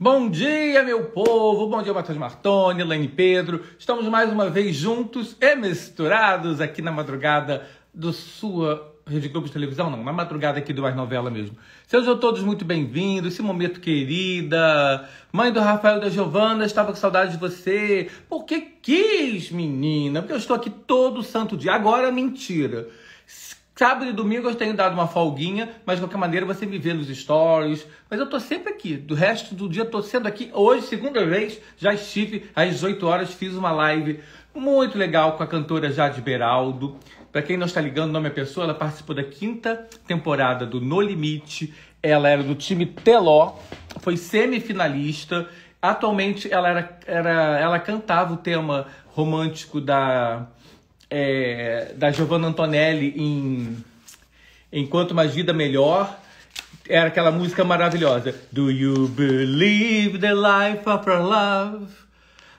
Bom dia, meu povo! Bom dia, Matheus Martoni, Elaine Pedro. Estamos mais uma vez juntos e misturados aqui na madrugada do sua Rede Globo de Televisão, não, na madrugada aqui do Mais Novela mesmo. Sejam todos muito bem-vindos, esse momento querida. Mãe do Rafael da Giovana, estava com saudade de você. Por que quis, menina? Porque eu estou aqui todo santo dia. Agora, mentira. Sábado e domingo eu tenho dado uma folguinha, mas de qualquer maneira você me vê nos stories. Mas eu tô sempre aqui, do resto do dia eu tô sendo aqui. Hoje, segunda vez, já estive às 18 horas, fiz uma live muito legal com a cantora Jade Beraldo. Para quem não está ligando o nome é pessoa, ela participou da quinta temporada do No Limite. Ela era do time Teló, foi semifinalista. Atualmente ela, era, era, ela cantava o tema romântico da é, da Giovanna Antonelli em Enquanto Uma Vida Melhor. Era aquela música maravilhosa. Do you believe the life of our love?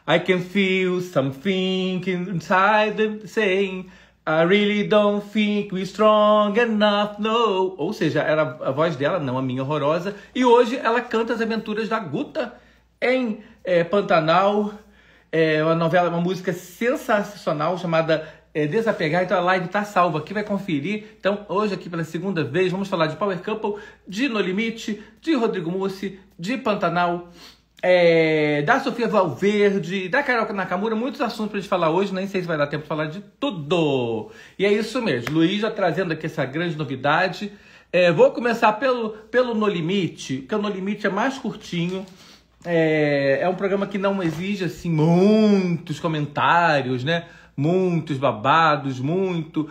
I can feel something inside them saying I really don't think we're strong enough, no. Ou seja, era a voz dela, não a minha horrorosa. E hoje ela canta as aventuras da Guta em é, Pantanal. É uma novela, uma música sensacional chamada é, desapegar. Então a live está salva aqui, vai conferir. Então hoje aqui pela segunda vez vamos falar de Power Couple, de No Limite, de Rodrigo Mussi, de Pantanal, é, da Sofia Valverde, da Carol Nakamura, muitos assuntos para gente falar hoje, nem sei se vai dar tempo de falar de tudo. E é isso mesmo, Luiz já trazendo aqui essa grande novidade. É, vou começar pelo, pelo No Limite, porque o No Limite é mais curtinho. É, é um programa que não exige assim muitos comentários, né? muitos babados, muito.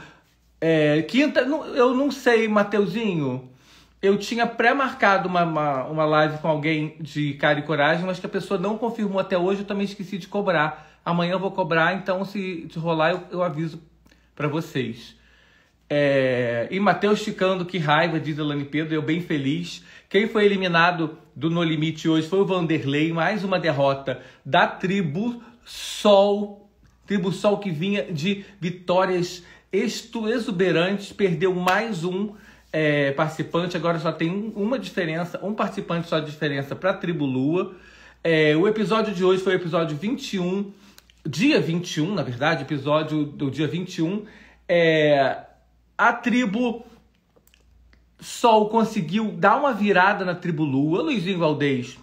É, quinta, eu não sei, Mateuzinho. Eu tinha pré-marcado uma, uma, uma, live com alguém de cara e coragem, mas que a pessoa não confirmou até hoje. Eu também esqueci de cobrar. Amanhã eu vou cobrar, então se te rolar, eu, eu aviso para vocês. É, e Matheus ficando, que raiva, diz Elane Pedro, eu bem feliz. Quem foi eliminado do No Limite hoje foi o Vanderlei, mais uma derrota da tribo Sol Sol que vinha de vitórias exuberantes, perdeu mais um é, participante, agora só tem uma diferença, um participante só de diferença para a Tribo Lua. É, o episódio de hoje foi o episódio 21, dia 21, na verdade, episódio do dia 21. É, a tribo Sol conseguiu dar uma virada na tribo Lua. Luizinho Valdez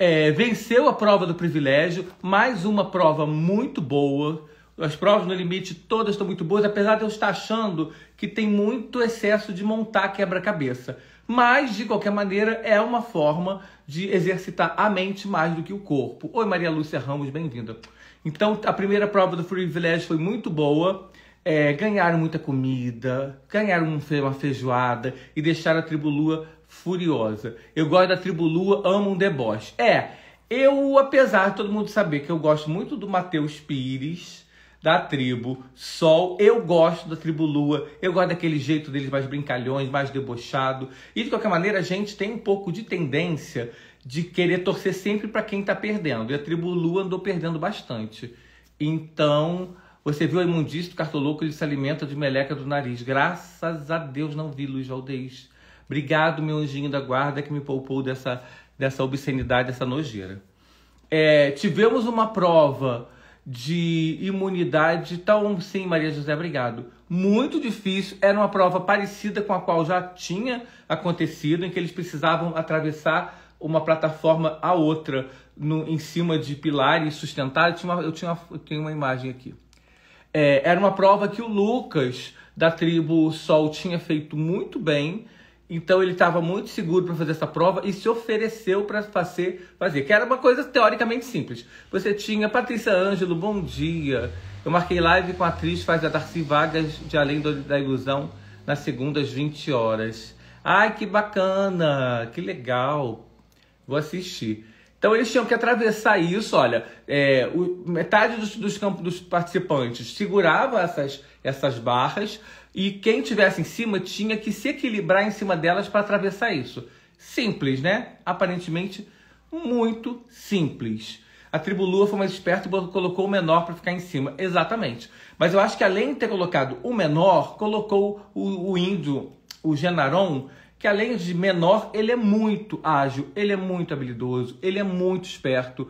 é, venceu a prova do privilégio, mais uma prova muito boa. As provas no limite todas estão muito boas, apesar de eu estar achando que tem muito excesso de montar quebra-cabeça. Mas, de qualquer maneira, é uma forma de exercitar a mente mais do que o corpo. Oi, Maria Lúcia Ramos, bem-vinda. Então, a primeira prova do privilégio foi muito boa. É, ganharam muita comida, ganharam uma feijoada e deixaram a tribo Lua furiosa. Eu gosto da tribo Lua, amo um deboche. É, eu, apesar de todo mundo saber que eu gosto muito do Matheus Pires, da tribo Sol, eu gosto da tribo Lua, eu gosto daquele jeito deles mais brincalhões, mais debochado. E de qualquer maneira, a gente tem um pouco de tendência de querer torcer sempre para quem tá perdendo. E a tribo Lua andou perdendo bastante. Então, você viu o imundício do cartoloco, ele se alimenta de meleca do nariz. Graças a Deus não vi, Luiz Valdez. Obrigado, meu anjinho da guarda, que me poupou dessa, dessa obscenidade, dessa nojeira. É, tivemos uma prova de imunidade tão. Tá sim, Maria José, obrigado. Muito difícil. Era uma prova parecida com a qual já tinha acontecido, em que eles precisavam atravessar uma plataforma a outra no, em cima de pilares sustentados. Eu, eu, tinha uma, eu tenho uma imagem aqui. É, era uma prova que o Lucas, da tribo Sol, tinha feito muito bem. Então ele estava muito seguro para fazer essa prova e se ofereceu para fazer, fazer, que era uma coisa teoricamente simples. Você tinha Patrícia Ângelo, bom dia. Eu marquei live com a atriz faz a Darcy Vagas de Além da Ilusão na segundas às 20 horas. Ai, que bacana, que legal. Vou assistir. Então eles tinham que atravessar isso, olha, é, o, metade dos, dos, campos, dos participantes segurava essas, essas barras, e quem tivesse em cima tinha que se equilibrar em cima delas para atravessar isso. Simples, né? Aparentemente muito simples. A tribo Lua foi mais esperta e colocou o menor para ficar em cima. Exatamente. Mas eu acho que além de ter colocado o menor, colocou o, o índio, o Genaron, que além de menor, ele é muito ágil, ele é muito habilidoso, ele é muito esperto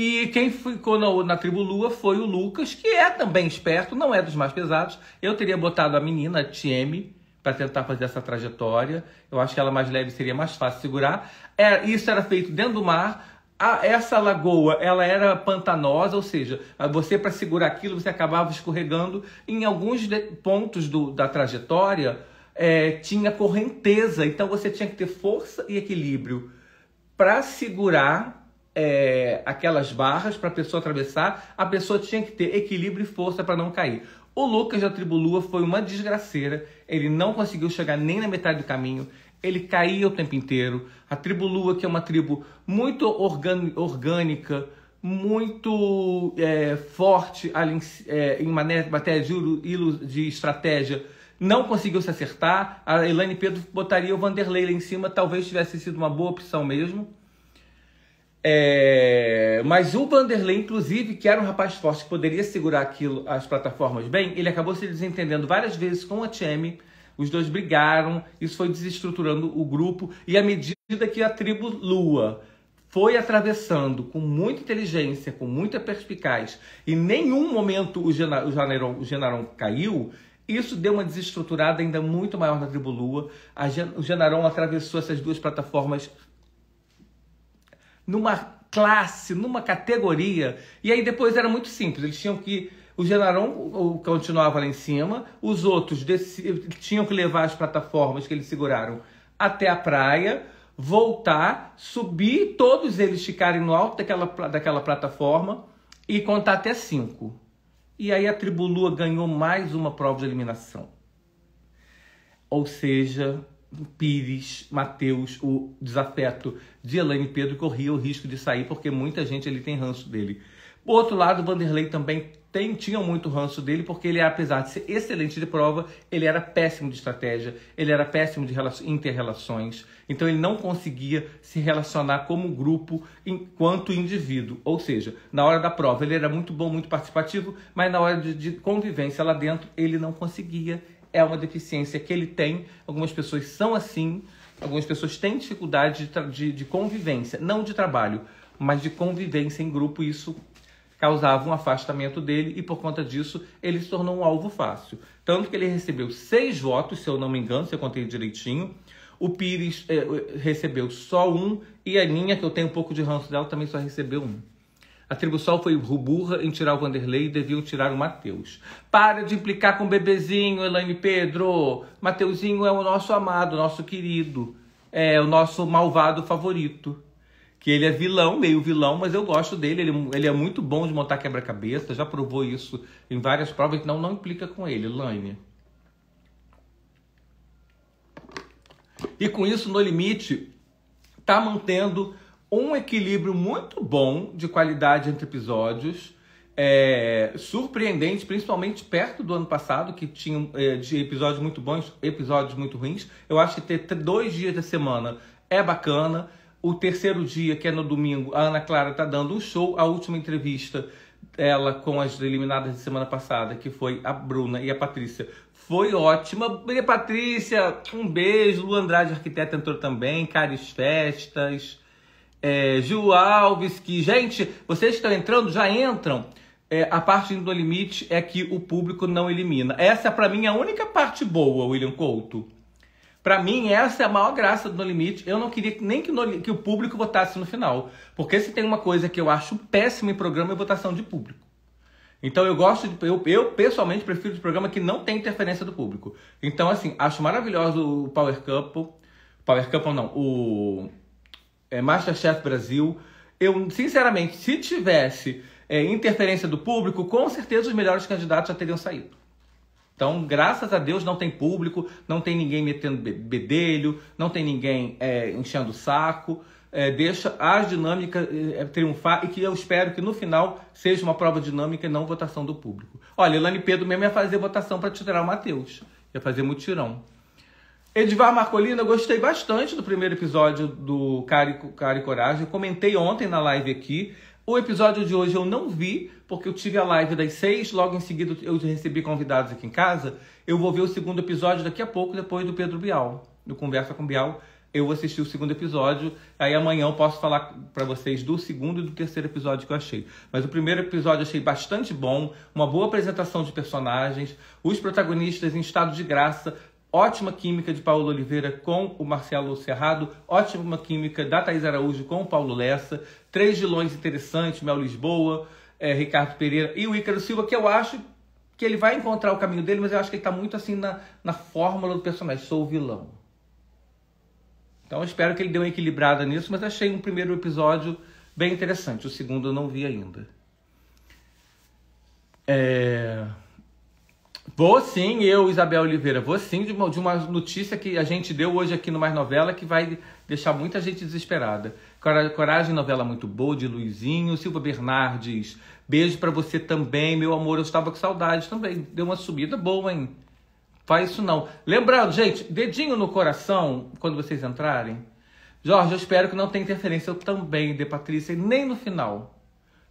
e quem ficou na, na, tribo Lua foi o Lucas, que é também esperto, não é dos mais pesados. Eu teria botado a menina, a Tieme, para tentar fazer essa trajetória. Eu acho que ela mais leve seria mais fácil segurar. É, isso era feito dentro do mar. A, essa lagoa, ela era pantanosa, ou seja, você para segurar aquilo, você acabava escorregando. Em alguns de, pontos do, da trajetória, é, tinha correnteza, então você tinha que ter força e equilíbrio para segurar é, aquelas barras para a pessoa atravessar, a pessoa tinha que ter equilíbrio e força para não cair. O Lucas da tribo Lua foi uma desgraceira, ele não conseguiu chegar nem na metade do caminho, ele caía o tempo inteiro. A tribo Lua, que é uma tribo muito orgânica, muito é, forte ali, é, em matéria de, de estratégia, não conseguiu se acertar. A Elaine Pedro botaria o Vanderlei lá em cima, talvez tivesse sido uma boa opção mesmo. É... Mas o Vanderlei, inclusive, que era um rapaz forte que poderia segurar aquilo, as plataformas bem, ele acabou se desentendendo várias vezes com a Tcheme. Os dois brigaram, isso foi desestruturando o grupo. E à medida que a tribo Lua foi atravessando com muita inteligência, com muita perspicaz, e nenhum momento o, Gena, o, Janeirão, o Genarão caiu, isso deu uma desestruturada ainda muito maior na tribo Lua. Gen, o Genarão atravessou essas duas plataformas numa classe, numa categoria. E aí depois era muito simples, eles tinham que o Genarão continuava lá em cima, os outros tinham que levar as plataformas que eles seguraram até a praia, voltar, subir, todos eles ficarem no alto daquela, daquela plataforma e contar até cinco. E aí a tribo Lua ganhou mais uma prova de eliminação. Ou seja, Pires, Mateus, o desafeto de Elaine e Pedro corria o risco de sair porque muita gente ali tem ranço dele. Por outro lado, Vanderlei também tem, tinha muito ranço dele porque ele, apesar de ser excelente de prova, ele era péssimo de estratégia, ele era péssimo de interrelações. Então ele não conseguia se relacionar como grupo enquanto indivíduo. Ou seja, na hora da prova ele era muito bom, muito participativo, mas na hora de, de convivência lá dentro ele não conseguia é uma deficiência que ele tem. Algumas pessoas são assim, algumas pessoas têm dificuldade de, de, de convivência, não de trabalho, mas de convivência em grupo. Isso causava um afastamento dele e, por conta disso, ele se tornou um alvo fácil. Tanto que ele recebeu seis votos, se eu não me engano, se eu contei direitinho. O Pires eh, eh recebeu só um e a Ninha, que eu tenho um pouco de ranço dela, também só recebeu um. A tribo Sol foi ruburra em tirar o Vanderlei e deviam tirar o Matheus. Para de implicar com o bebezinho, Elaine Pedro. Mateuzinho é o nosso amado, nosso querido. É o nosso malvado favorito. Que ele é vilão, meio vilão, mas eu gosto dele. Ele, ele é muito bom de montar quebra-cabeça. Já provou isso em várias provas. Não, não implica com ele, Elaine. E com isso, no limite, tá mantendo um equilíbrio muito bom de qualidade entre episódios. É, surpreendente, principalmente perto do ano passado, que tinha é, de episódios muito bons, episódios muito ruins. Eu acho que ter dois dias da semana é bacana. O terceiro dia, que é no domingo, a Ana Clara tá dando um show. A última entrevista dela com as eliminadas de semana passada, que foi a Bruna e a Patrícia, foi ótima. E a Patrícia, um beijo. Lu Andrade, arquiteta, entrou também. Caris Festas é, Gil Alves, que, gente, vocês estão entrando, já entram. É, a parte do limite é que o público não elimina. Essa, para mim, é a única parte boa, William Couto. Para mim, essa é a maior graça do No Limite. Eu não queria nem que, no, que o público votasse no final. Porque se tem uma coisa que eu acho péssima em programa é votação de público. Então eu gosto de. Eu, eu, pessoalmente prefiro de programa que não tem interferência do público. Então, assim, acho maravilhoso o Power Couple. Power Couple não, o é, Masterchef Brasil. Eu, sinceramente, se tivesse é, interferência do público, com certeza os melhores candidatos já teriam saído. Então, graças a Deus, não tem público, não tem ninguém metendo bedelho, não tem ninguém é, enchendo o saco. É, deixa as dinâmicas é, é, triunfar e que eu espero que no final seja uma prova dinâmica e não votação do público. Olha, Elane Pedro mesmo ia fazer votação para tirar o Matheus, ia fazer mutirão. Edvar Marcolina, gostei bastante do primeiro episódio do Cara e Coragem. Comentei ontem na live aqui. O episódio de hoje eu não vi, porque eu tive a live das seis, logo em seguida eu recebi convidados aqui em casa. Eu vou ver o segundo episódio daqui a pouco, depois do Pedro Bial, do Conversa com Bial. Eu assisti o segundo episódio, aí amanhã eu posso falar para vocês do segundo e do terceiro episódio que eu achei. Mas o primeiro episódio eu achei bastante bom, uma boa apresentação de personagens, os protagonistas em estado de graça, Ótima química de Paulo Oliveira com o Marcelo Cerrado, ótima química da Thaís Araújo com o Paulo Lessa, três vilões interessantes, Mel Lisboa, é, Ricardo Pereira e o Ícaro Silva, que eu acho que ele vai encontrar o caminho dele, mas eu acho que ele está muito assim na, na fórmula do personagem, sou o vilão. Então espero que ele dê uma equilibrada nisso, mas achei um primeiro episódio bem interessante, o segundo eu não vi ainda. É... Vou sim, eu, Isabel Oliveira, vou sim de uma, de uma notícia que a gente deu hoje aqui no Mais Novela que vai deixar muita gente desesperada. Coragem, novela muito boa de Luizinho. Silva Bernardes, beijo para você também, meu amor. Eu estava com saudade também. Deu uma subida boa, hein? Faz isso não. Lembrando, gente, dedinho no coração quando vocês entrarem. Jorge, eu espero que não tenha interferência. Eu também, de Patrícia, nem no final.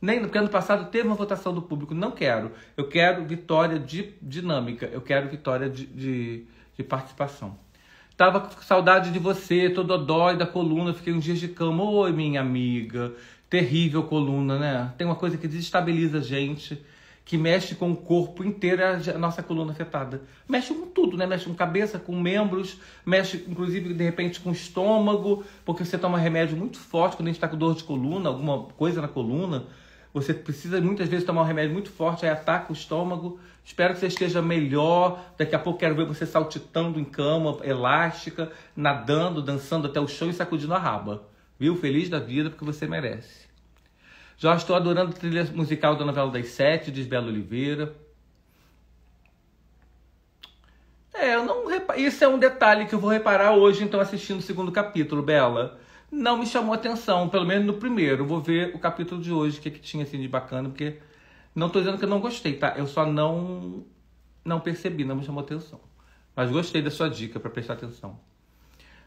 Nem, porque ano passado teve uma votação do público. Não quero. Eu quero vitória de dinâmica. Eu quero vitória de, de, de participação. Tava com saudade de você, todo dói da coluna. Fiquei uns dias de cama. Oi, minha amiga. Terrível coluna, né? Tem uma coisa que desestabiliza a gente, que mexe com o corpo inteiro, é a nossa coluna afetada. Mexe com tudo, né? Mexe com cabeça, com membros, mexe inclusive de repente com o estômago, porque você toma remédio muito forte quando a gente tá com dor de coluna, alguma coisa na coluna você precisa muitas vezes tomar um remédio muito forte, aí ataca o estômago. Espero que você esteja melhor. Daqui a pouco quero ver você saltitando em cama, elástica, nadando, dançando até o chão e sacudindo a raba. Viu? Feliz da vida porque você merece. Já estou adorando a trilha musical da novela das sete, diz Bela Oliveira. É, eu não repa... Isso é um detalhe que eu vou reparar hoje, então, assistindo o segundo capítulo, Bela não me chamou atenção, pelo menos no primeiro. Vou ver o capítulo de hoje, o que, é que tinha assim de bacana, porque não tô dizendo que eu não gostei, tá? Eu só não não percebi, não me chamou atenção. Mas gostei da sua dica para prestar atenção.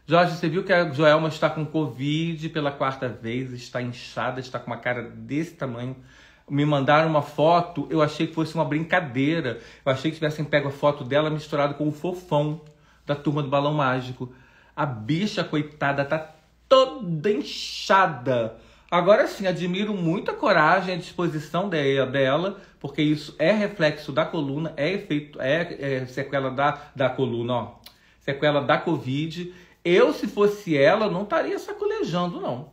Jorge, você viu que a Joelma está com Covid pela quarta vez, está inchada, está com uma cara desse tamanho. Me mandaram uma foto, eu achei que fosse uma brincadeira. Eu achei que tivessem pego a foto dela misturado com o fofão da turma do Balão Mágico. A bicha, coitada, tá toda inchada. Agora sim, admiro muito a coragem, a disposição dela, porque isso é reflexo da coluna, é efeito, é, é sequela da, da coluna, ó. Sequela da Covid. Eu, se fosse ela, não estaria sacolejando, não.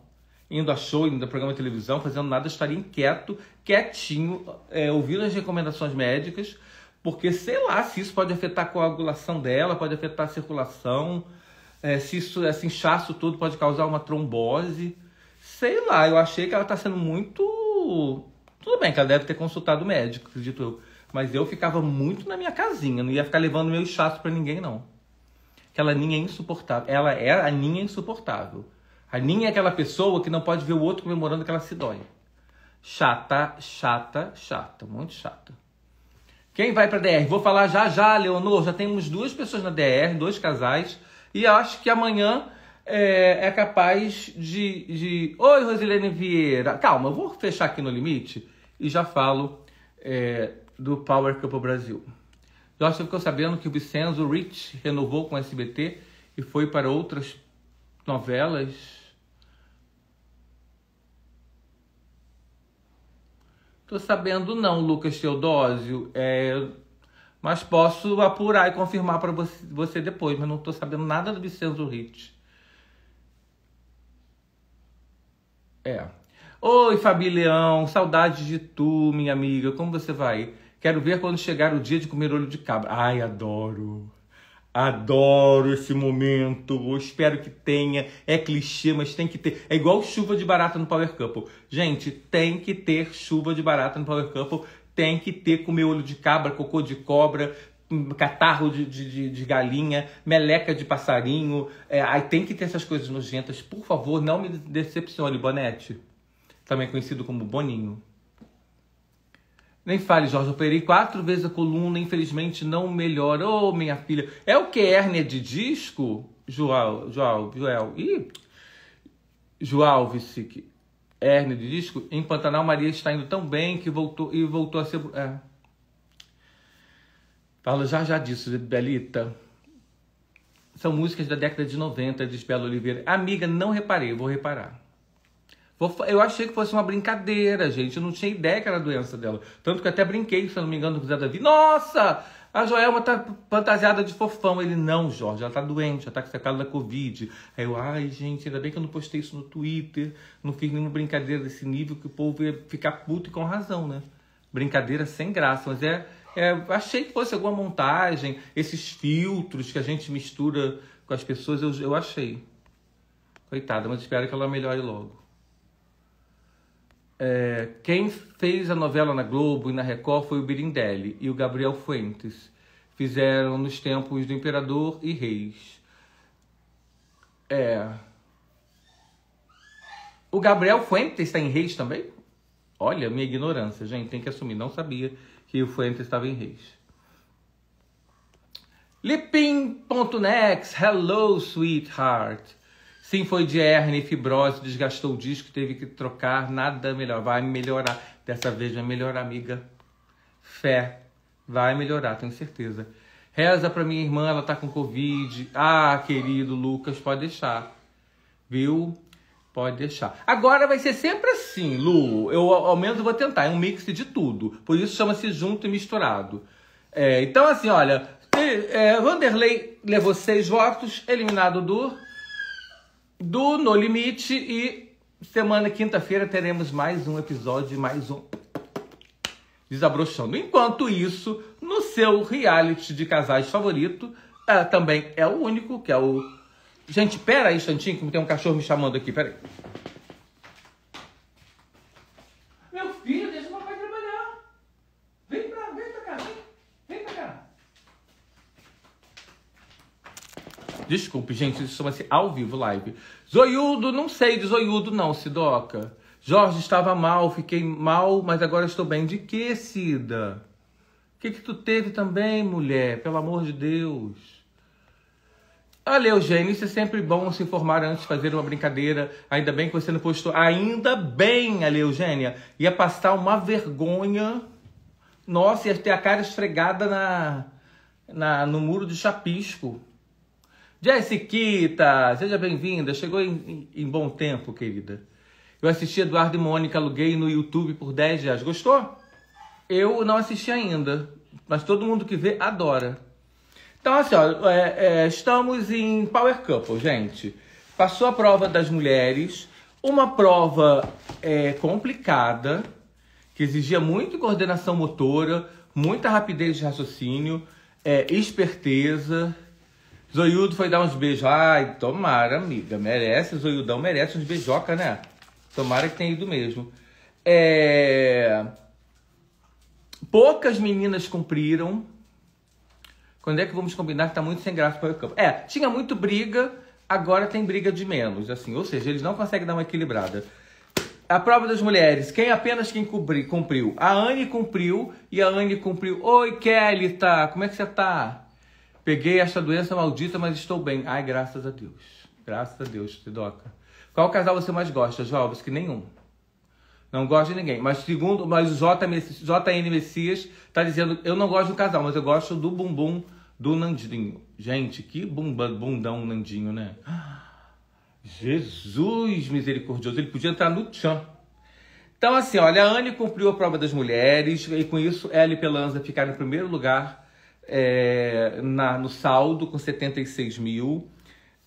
Indo a show, indo a programa de televisão, fazendo nada, estaria inquieto, quietinho, é, ouvindo as recomendações médicas, porque sei lá se isso pode afetar a coagulação dela, pode afetar a circulação é, se isso, esse inchaço todo pode causar uma trombose. Sei lá, eu achei que ela tá sendo muito. Tudo bem que ela deve ter consultado o médico, acredito eu. Mas eu ficava muito na minha casinha, não ia ficar levando meu inchaço para ninguém, não. Aquela é ninha é insuportável. Ela é a ninha insuportável. A ninha é aquela pessoa que não pode ver o outro comemorando que ela se dói. Chata, chata, chata. Muito chata. Quem vai para DR? Vou falar já já, Leonor. Já temos duas pessoas na DR, dois casais e acho que amanhã é, é capaz de, de, Oi, Rosilene Vieira. Calma, eu vou fechar aqui no limite e já falo é, do Power Couple Brasil. Já ficou sabendo que o Vicenzo Rich renovou com o SBT e foi para outras novelas. Tô sabendo não, Lucas Teodósio. É, mas posso apurar e confirmar para você depois, mas não estou sabendo nada do Vicenzo Hit. É. Oi, Fabi Leão, saudades de tu, minha amiga. Como você vai? Quero ver quando chegar o dia de comer olho de cabra. Ai, adoro. Adoro esse momento. Espero que tenha. É clichê, mas tem que ter. É igual chuva de barata no Power Couple. Gente, tem que ter chuva de barata no Power Couple tem que ter comer olho de cabra, cocô de cobra, hum, catarro de, de, de, galinha, meleca de passarinho. É, aí tem que ter essas coisas nojentas. Por favor, não me decepcione, Bonete. Também conhecido como Boninho. Nem fale, Jorge. Operei quatro vezes a coluna, infelizmente não melhorou, minha filha. É o que? Hérnia de disco? João, João, Joel. Ih, João Vicic hérnia de disco, em Pantanal Maria está indo tão bem que voltou e voltou a ser. É. Fala já já disso, Belita. São músicas da década de 90, diz Bela Oliveira. Amiga, não reparei, vou reparar. Vou, eu achei que fosse uma brincadeira, gente. Eu não tinha ideia que era a doença dela. Tanto que até brinquei, se eu não me engano, com o Zé Davi. Nossa! A Joelma tá fantasiada de fofão. Ele, não, Jorge, ela tá doente, ela tá com sequela da Covid. Aí eu, ai, gente, ainda bem que eu não postei isso no Twitter, não fiz nenhuma brincadeira desse nível, que o povo ia ficar puto e com razão, né? Brincadeira sem graça, mas é. é achei que fosse alguma montagem, esses filtros que a gente mistura com as pessoas, eu, eu achei. Coitada, mas espero que ela melhore logo. É, quem fez a novela na Globo e na Record foi o Birindelli e o Gabriel Fuentes. Fizeram nos tempos do Imperador e Reis. É. O Gabriel Fuentes está em Reis também? Olha, minha ignorância, gente, tem que assumir. Não sabia que o Fuentes estava em Reis. Lipim.next. hello, sweetheart. Sim, foi de hernia fibrose, desgastou o disco, teve que trocar, nada melhor. Vai melhorar. Dessa vez vai melhorar, amiga. Fé. Vai melhorar, tenho certeza. Reza pra minha irmã, ela tá com Covid. Ah, querido Lucas, pode deixar. Viu? Pode deixar. Agora vai ser sempre assim, Lu. Eu ao menos vou tentar. É um mix de tudo. Por isso chama-se junto e misturado. É, então, assim, olha. É, Vanderlei levou seis votos, eliminado do do No Limite e semana quinta-feira teremos mais um episódio, mais um desabrochando. Enquanto isso, no seu reality de casais favorito, é, também é o único que é o Gente, pera aí, instantinho, que tem um cachorro me chamando aqui, pera aí. Desculpe, gente, isso chama-se ao vivo live. Zoiudo, não sei de zoiudo, não, Sidoca. Jorge, estava mal, fiquei mal, mas agora estou bem. De que, Cida? O que, que tu teve também, mulher? Pelo amor de Deus. Olha, Eugênio, isso é sempre bom se informar antes de fazer uma brincadeira. Ainda bem que você não postou. Ainda bem, ali, Eugênia. Ia passar uma vergonha. Nossa, ia ter a cara esfregada na, na, no muro de chapisco. Jessiquita, seja bem-vinda. Chegou em, em, bom tempo, querida. Eu assisti Eduardo e Mônica, aluguei no YouTube por 10 reais. Gostou? Eu não assisti ainda, mas todo mundo que vê adora. Então, assim, ó, é, é, estamos em Power Couple, gente. Passou a prova das mulheres, uma prova é, complicada, que exigia muita coordenação motora, muita rapidez de raciocínio, é, esperteza Zoiudo foi dar uns beijos. Ai, tomara, amiga. Merece, Zoiudão merece uns beijoca, né? Tomara que tenha ido mesmo. É... Poucas meninas cumpriram. Quando é que vamos combinar que tá muito sem graça para o campo? É, tinha muito briga, agora tem briga de menos, assim. Ou seja, eles não conseguem dar uma equilibrada. A prova das mulheres, quem apenas quem cumpri, cumpriu? A Anne cumpriu e a Anne cumpriu. Oi, Kelly, tá? Como é que você tá? Peguei esta doença maldita, mas estou bem. Ai, graças a Deus. Graças a Deus, Tridoca. Qual casal você mais gosta, Jovens? Que nenhum. Não gosto de ninguém. Mas segundo, mas o JN Messias está dizendo, eu não gosto do casal, mas eu gosto do bumbum do Nandinho. Gente, que bumba, bundão Nandinho, né? Jesus misericordioso, ele podia entrar no tchan. Então assim, olha, a Anne cumpriu a prova das mulheres e com isso ela e Pelanza ficaram em primeiro lugar é, na, no saldo com 76 mil.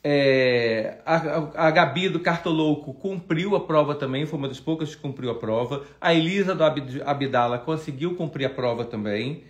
É, a, a Gabi do Cartolouco cumpriu a prova também, foi uma das poucas que cumpriu a prova. A Elisa do Abdala conseguiu cumprir a prova também.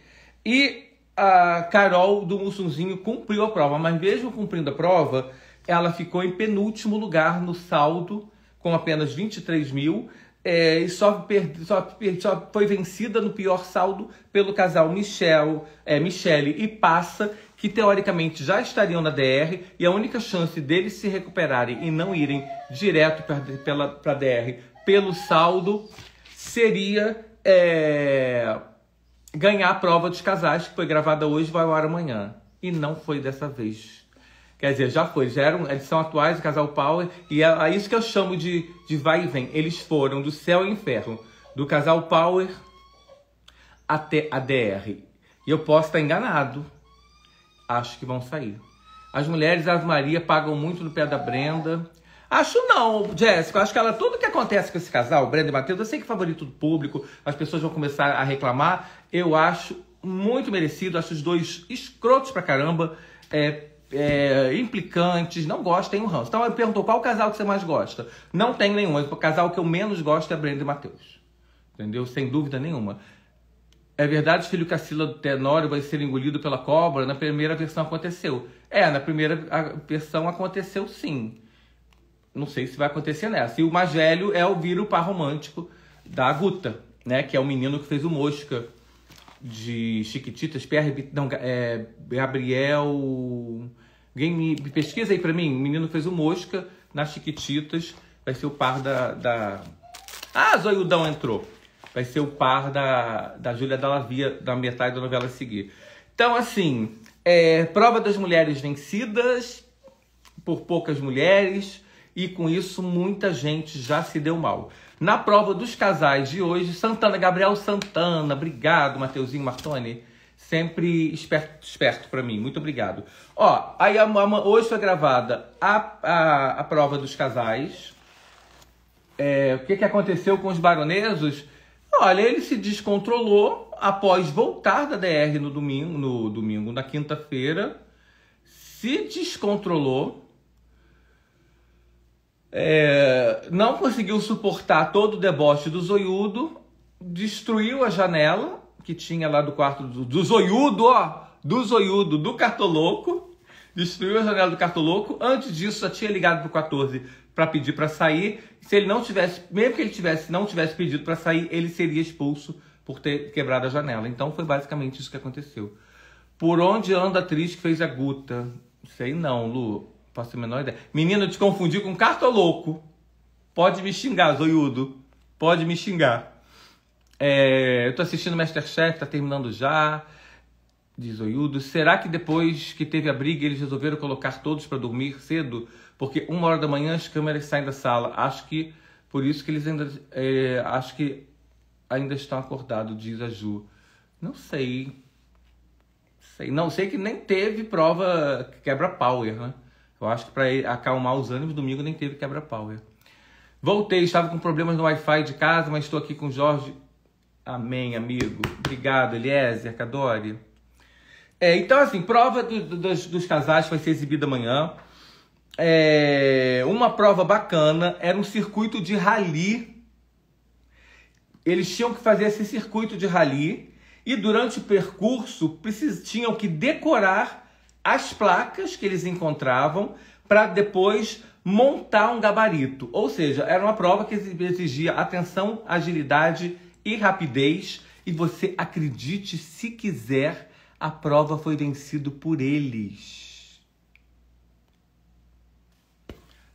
E a Carol do Mussunzinho cumpriu a prova, mas mesmo cumprindo a prova, ela ficou em penúltimo lugar no saldo, com apenas 23 mil é, e só, só, só, foi vencida no pior saldo pelo casal Michel, é, Michele e Passa, que teoricamente já estariam na DR e a única chance deles se recuperarem e não irem direto para a DR pelo saldo seria é, ganhar a prova dos casais, que foi gravada hoje vai ao ar amanhã. E não foi dessa vez. Quer dizer, já foi, já eram, eles são atuais, o casal Power, e é, é isso que eu chamo de, de vai e vem. Eles foram do céu ao inferno, do casal Power até a DR. E eu posso estar enganado. Acho que vão sair. As mulheres, as Maria, pagam muito no pé da Brenda. Acho não, Jéssica. Acho que ela, tudo que acontece com esse casal, Brenda e Matheus, eu sei que é favorito do público, as pessoas vão começar a reclamar. Eu acho muito merecido, acho os dois escrotos pra caramba. É, é, implicantes, não gosto, tem ranço. Então ele perguntou qual casal que você mais gosta. Não tem nenhum. O casal que eu menos gosto é Brenda e Matheus. Entendeu? Sem dúvida nenhuma. É verdade, filho que a Sila do Tenório vai ser engolido pela cobra? Na primeira versão aconteceu. É, na primeira versão aconteceu sim. Não sei se vai acontecer nessa. E o mais velho é o vírus o par romântico da Guta, né? Que é o menino que fez o Mosca de Chiquititas, Pierre... Não, é, Gabriel... Alguém me pesquisa aí pra mim. O menino fez o Mosca nas Chiquititas. Vai ser o par da. da... Ah, Zoiudão entrou. Vai ser o par da, da Júlia Dallavia, da metade da novela a seguir. Então, assim, é, prova das mulheres vencidas por poucas mulheres e com isso muita gente já se deu mal. Na prova dos casais de hoje, Santana, Gabriel Santana, obrigado, Mateuzinho Martoni sempre esperto, esperto para mim. Muito obrigado. Ó, aí a, a, hoje foi gravada a, a, a prova dos casais. É, o que, que aconteceu com os baronesos? Olha, ele se descontrolou após voltar da DR no domingo, no domingo, na quinta-feira, se descontrolou, é, não conseguiu suportar todo o deboche do zoiudo, destruiu a janela que tinha lá do quarto do, do zoiudo, ó, do zoiudo, do cartoloco, destruiu a janela do cartoloco. Antes disso, já tinha ligado pro 14 para pedir para sair. Se ele não tivesse, mesmo que ele tivesse, não tivesse pedido para sair, ele seria expulso por ter quebrado a janela. Então foi basicamente isso que aconteceu. Por onde anda a atriz que fez a Guta? Sei não, Lu. ter a menor ideia. Menino, eu te confundi com cartoloco. Pode me xingar, zoiudo. Pode me xingar. É, eu tô assistindo Masterchef, tá terminando já. Diz Oiudo. Será que depois que teve a briga eles resolveram colocar todos para dormir cedo? Porque uma hora da manhã as câmeras saem da sala. Acho que por isso que eles ainda. É, acho que ainda estão acordados, diz a Ju. Não sei. sei. Não sei que nem teve prova quebra-power, né? Eu acho que para acalmar os ânimos, domingo nem teve quebra-power. Né? Voltei, estava com problemas no Wi-Fi de casa, mas estou aqui com o Jorge Amém, amigo. Obrigado, Eliezer, Cadori. É, então, assim, prova do, do, dos, dos casais vai ser exibida amanhã. É, uma prova bacana era um circuito de rally. Eles tinham que fazer esse circuito de rally e durante o percurso precis, tinham que decorar as placas que eles encontravam para depois montar um gabarito. Ou seja, era uma prova que exigia atenção, agilidade e e rapidez. E você acredite se quiser, a prova foi vencida por eles.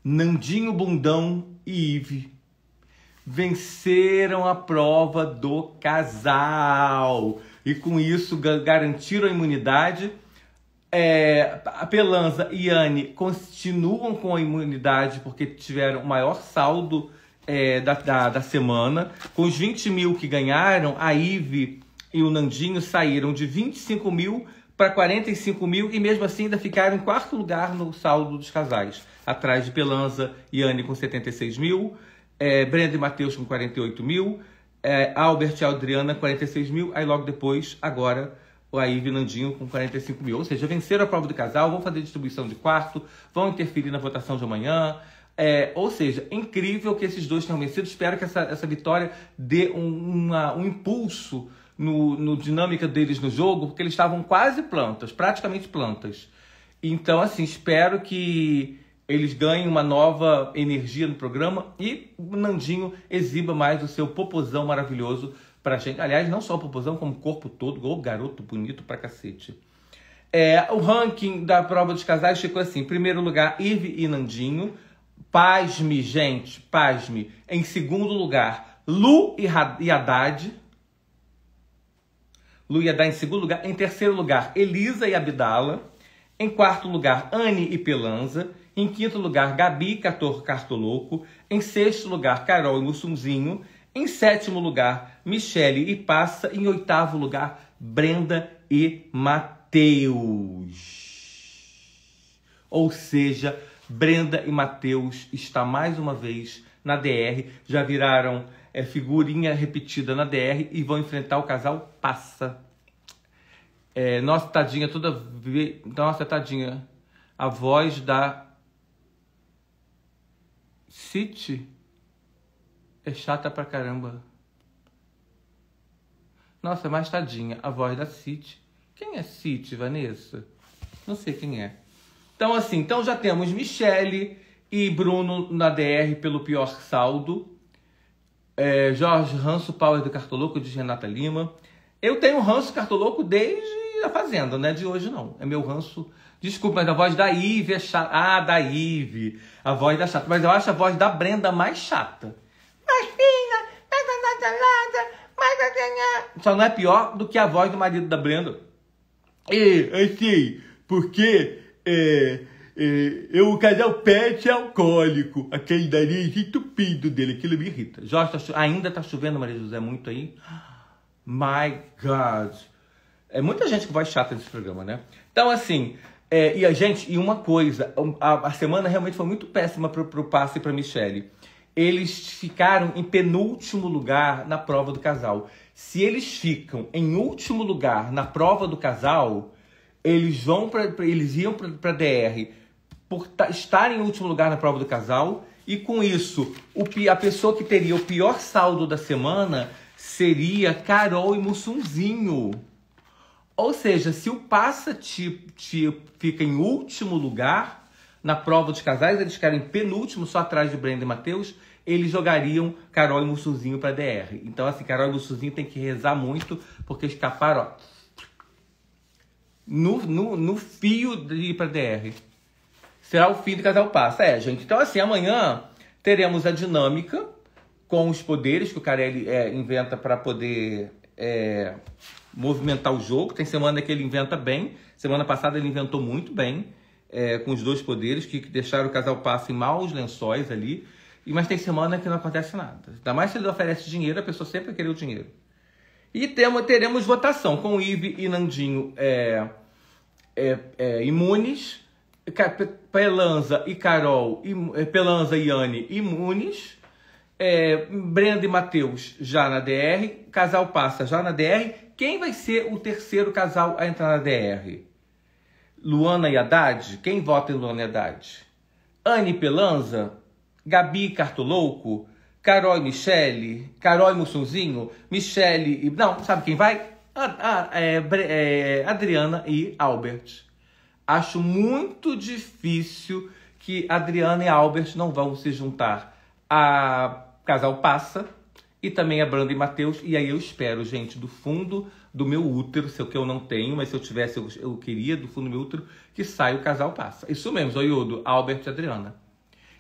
Nandinho Bundão e Ive venceram a prova do casal e com isso garantiram a imunidade. É, a Pelanza e Anne continuam com a imunidade porque tiveram maior saldo é, da, da, da, semana. Com os 20 mil que ganharam, a Ive e o Nandinho saíram de 25 mil para 45 mil e mesmo assim ainda ficaram em quarto lugar no saldo dos casais. Atrás de Pelanza e Anne com 76 mil, é, Brenda e Matheus com 48 mil, é, Albert e Adriana 46 mil, aí logo depois, agora, o Ive e Nandinho com 45 mil. Ou seja, venceram a prova do casal, vão fazer distribuição de quarto, vão interferir na votação de amanhã, é, ou seja, é incrível que esses dois tenham vencido. Espero que essa, essa vitória dê um, uma, um impulso no, no dinâmica deles no jogo, porque eles estavam quase plantas, praticamente plantas. Então, assim, espero que eles ganhem uma nova energia no programa e o Nandinho exiba mais o seu popozão maravilhoso pra gente. Aliás, não só o popozão, como o corpo todo. Ô, garoto bonito pra cacete. É, o ranking da prova dos casais ficou assim: primeiro lugar, Ive e Nandinho. Pasme, gente, pasme. Em segundo lugar, Lu e Haddad. Lu e Haddad em segundo lugar. Em terceiro lugar, Elisa e Abdala. Em quarto lugar, Anne e Pelanza. Em quinto lugar, Gabi Cator Cartoloco. Em sexto lugar, Carol e Mussunzinho. Em sétimo lugar, Michele e Passa. Em oitavo lugar, Brenda e Matheus. Ou seja, Brenda e Matheus está mais uma vez na DR, já viraram é, figurinha repetida na DR e vão enfrentar o casal Passa. É, nossa tadinha toda vez. Nossa tadinha. A voz da. City é chata pra caramba. Nossa, mais tadinha. A voz da City. Quem é City, Vanessa? Não sei quem é. Então, assim, então já temos Michele e Bruno na DR pelo pior saldo. É, Jorge Ranço Power do Cartoloco, de Renata Lima. Eu tenho ranço cartoloco desde a Fazenda, não é de hoje, não. É meu ranço. Desculpa, mas a voz da Ive é chata. Ah, da Ive. A voz da chata. Mas eu acho a voz da Brenda mais chata. Mas filha, nada, mais a ganhar Só não é pior do que a voz do marido da Brenda. E, assim, porque é, é, eu, é, o casal pet é alcoólico, aquele nariz entupido dele, aquilo me irrita. Jorge, tá, ainda tá chovendo, Maria José, muito aí? My God! É muita gente que vai chata nesse programa, né? Então, assim, é, e a gente, e uma coisa, a, a semana realmente foi muito péssima pro, pro Passe e pra Michelle. Eles ficaram em penúltimo lugar na prova do casal. Se eles ficam em último lugar na prova do casal, eles vão para eles iam para DR por estar em último lugar na prova do casal e com isso o, a pessoa que teria o pior saldo da semana seria Carol e Mussunzinho. Ou seja, se o passa te, te fica em último lugar na prova dos casais, eles ficarem em penúltimo só atrás de Brenda e Matheus, eles jogariam Carol e Mussunzinho para DR. Então assim, Carol e Mussunzinho tem que rezar muito porque escaparam, ó, no, no, no fio de ir para DR. Será o fim do Casal Passa. É, gente. Então, assim, amanhã teremos a dinâmica com os poderes que o Carelli é, inventa para poder é, movimentar o jogo. Tem semana que ele inventa bem. Semana passada ele inventou muito bem. É, com os dois poderes que, que deixaram o casal passar em maus lençóis ali. E, mas tem semana que não acontece nada. Ainda mais se ele oferece dinheiro, a pessoa sempre quer o dinheiro. E temos, teremos votação com Ive e Nandinho é, é, é, imunes, Pelanza e Carol, é, Pelanza e Anne imunes, é, Brenda e Matheus já na DR, Casal Passa já na DR. Quem vai ser o terceiro casal a entrar na DR? Luana e Haddad? Quem vota em Luana e Haddad? Anne Pelanza? Gabi Cartolouco? Carol e Michele, Carol e Mussunzinho, Michele e. Não, sabe quem vai? A, a, é, é, Adriana e Albert. Acho muito difícil que Adriana e Albert não vão se juntar a Casal Passa e também a Branda e Matheus. E aí eu espero, gente, do fundo do meu útero, sei é o que eu não tenho, mas se eu tivesse, eu, eu queria, do fundo do meu útero, que saia o Casal Passa. Isso mesmo, Zoiudo, Albert e Adriana.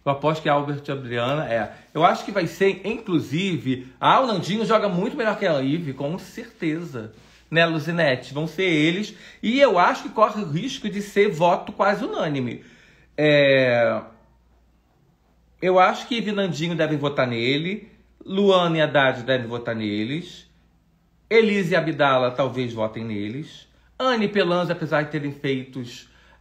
Eu aposto que a Albert Adriana é. Eu acho que vai ser, inclusive, a Nandinho joga muito melhor que a Ive, com certeza. Né, Luzinete? Vão ser eles. E eu acho que corre o risco de ser voto quase unânime. É... Eu acho que Ive e Nandinho devem votar nele. Luana e Haddad devem votar neles. Elise e Abdala talvez votem neles. Anne e Pelanza, apesar de terem feito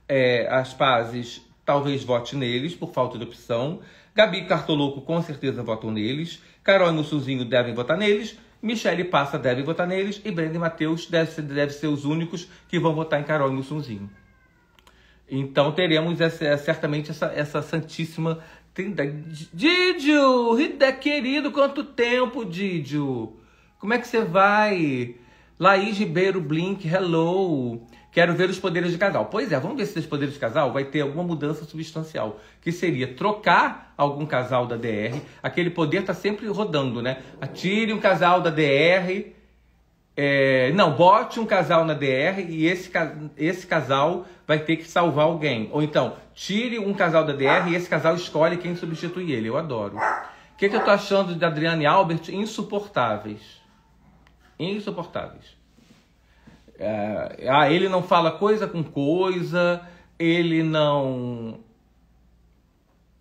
é, as pazes, talvez vote neles por falta de opção. Gabi Cartoloco com certeza votam neles. Carol e Mussuzinho devem votar neles. Michele Passa deve votar neles. E Brenda e Matheus ser, deve ser os únicos que vão votar em Carol e Mussuzinho Então teremos essa, é, certamente essa, essa santíssima trindade. Didio! Querido, quanto tempo, Didio! Como é que você vai? Laís Ribeiro Blink, hello! Quero ver os poderes de casal. Pois é, vamos ver se os poderes de casal vai ter alguma mudança substancial, que seria trocar algum casal da DR. Aquele poder está sempre rodando, né? Atire um casal da DR. É... não, bote um casal na DR e esse, esse casal vai ter que salvar alguém. Ou então, tire um casal da DR e esse casal escolhe quem substitui ele. Eu adoro. O que, que eu tô achando de Adriane e Albert insuportáveis? Insuportáveis. É, ah, ele não fala coisa com coisa, ele não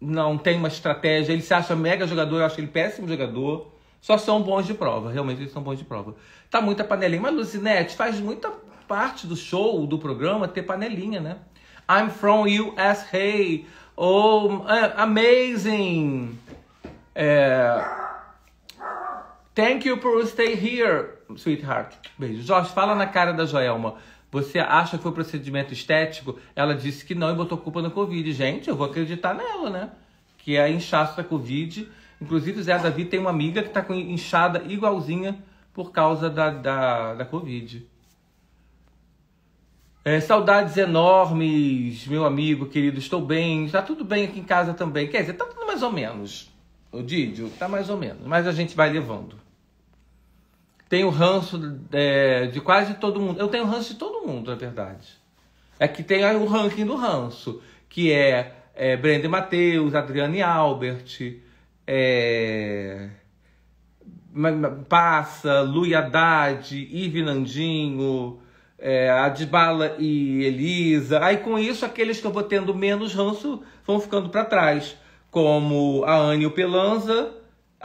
não tem uma estratégia, ele se acha mega jogador, eu acho ele péssimo jogador. Só são bons de prova, realmente eles são bons de prova. Tá muita panelinha, mas Luzinete faz muita parte do show, do programa, ter panelinha, né? I'm from USA, oh, é, amazing, é, thank you for stay here, sweetheart. Beijo. Jorge, fala na cara da Joelma. Você acha que foi procedimento estético? Ela disse que não e botou culpa na Covid. Gente, eu vou acreditar nela, né? Que é inchaço da Covid. Inclusive, o Zé Davi tem uma amiga que tá com inchada igualzinha por causa da, da, da Covid. É, saudades enormes, meu amigo querido, estou bem. Está tudo bem aqui em casa também. Quer dizer, tá tudo mais ou menos. O Didio, tá mais ou menos. Mas a gente vai levando tenho ranço é, de quase todo mundo. Eu tenho ranço de todo mundo, na verdade. É que tem o ranking do ranço, que é, é Brenda Matheus, Adriane Albert, é, Passa, Lui Haddad, Ivi Nandinho, é, Adbala e Elisa. Aí com isso, aqueles que eu vou tendo menos ranço vão ficando para trás, como a Anne Pelanza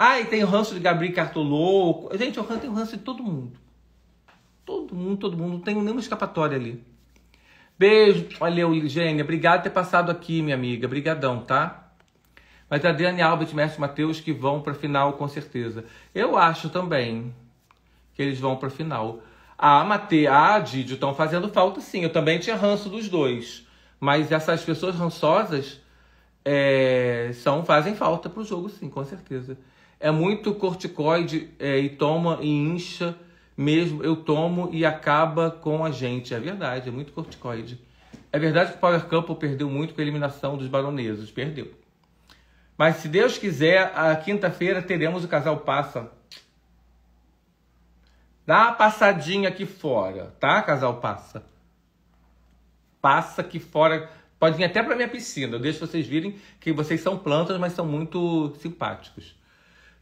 Ai tem o ranço de Gabriel Cartolouco. Gente, eu tenho ranço de todo mundo. Todo mundo, todo mundo. Não tenho nenhuma escapatória ali. Beijo. Valeu, Ligênia. Obrigado por ter passado aqui, minha amiga. Brigadão, tá? Mas a Adriane Albert e Mestre Matheus que vão pra final, com certeza. Eu acho também que eles vão pra final. A Mate, a Didio estão fazendo falta, sim. Eu também tinha ranço dos dois. Mas essas pessoas rançosas é, são, fazem falta pro jogo, sim, com certeza é muito corticoide é, e toma e incha mesmo. Eu tomo e acaba com a gente. É verdade, é muito corticoide. É verdade que o Power Campo perdeu muito com a eliminação dos baroneses. Perdeu. Mas se Deus quiser, a quinta-feira teremos o casal Passa. Dá uma passadinha aqui fora, tá, casal Passa? Passa aqui fora. Pode vir até para minha piscina. Eu deixo vocês virem que vocês são plantas, mas são muito simpáticos.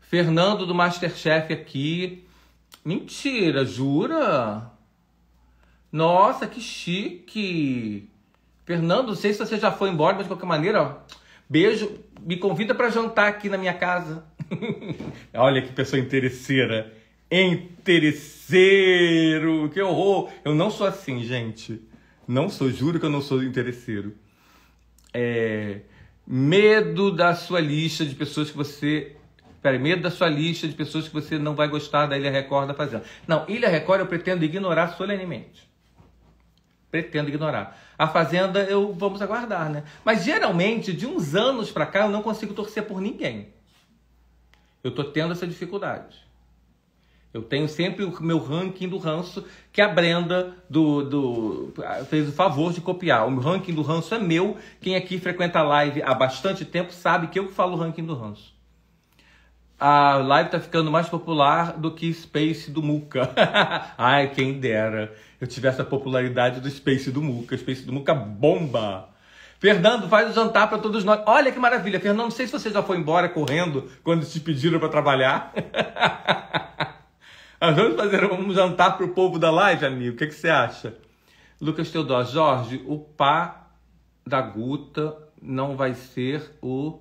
Fernando do Masterchef aqui. Mentira, jura? Nossa, que chique! Fernando, não sei se você já foi embora, mas de qualquer maneira, ó, beijo. Me convida para jantar aqui na minha casa. Olha que pessoa interesseira. Interesseiro! Que horror! Eu não sou assim, gente. Não sou, juro que eu não sou interesseiro. É... Medo da sua lista de pessoas que você primeiro da sua lista de pessoas que você não vai gostar da Ilha Record da tá Fazenda. Não, Ilha Record eu pretendo ignorar solenemente. Pretendo ignorar. A Fazenda eu vamos aguardar, né? Mas geralmente, de uns anos para cá, eu não consigo torcer por ninguém. Eu tô tendo essa dificuldade. Eu tenho sempre o meu ranking do ranço, que a Brenda do, do, fez o favor de copiar. O ranking do ranço é meu. Quem aqui frequenta a live há bastante tempo sabe que eu falo o ranking do ranço a live tá ficando mais popular do que Space do Muca. Ai, quem dera eu tivesse a popularidade do Space do Muca. Space do Muca bomba! Fernando, faz o jantar para todos nós. Olha que maravilha. Fernando, não sei se você já foi embora correndo quando te pediram para trabalhar. Mas vamos fazer um jantar pro povo da live, amigo. O que, é que você acha? Lucas Teodoro, Jorge, o pá da Guta não vai ser o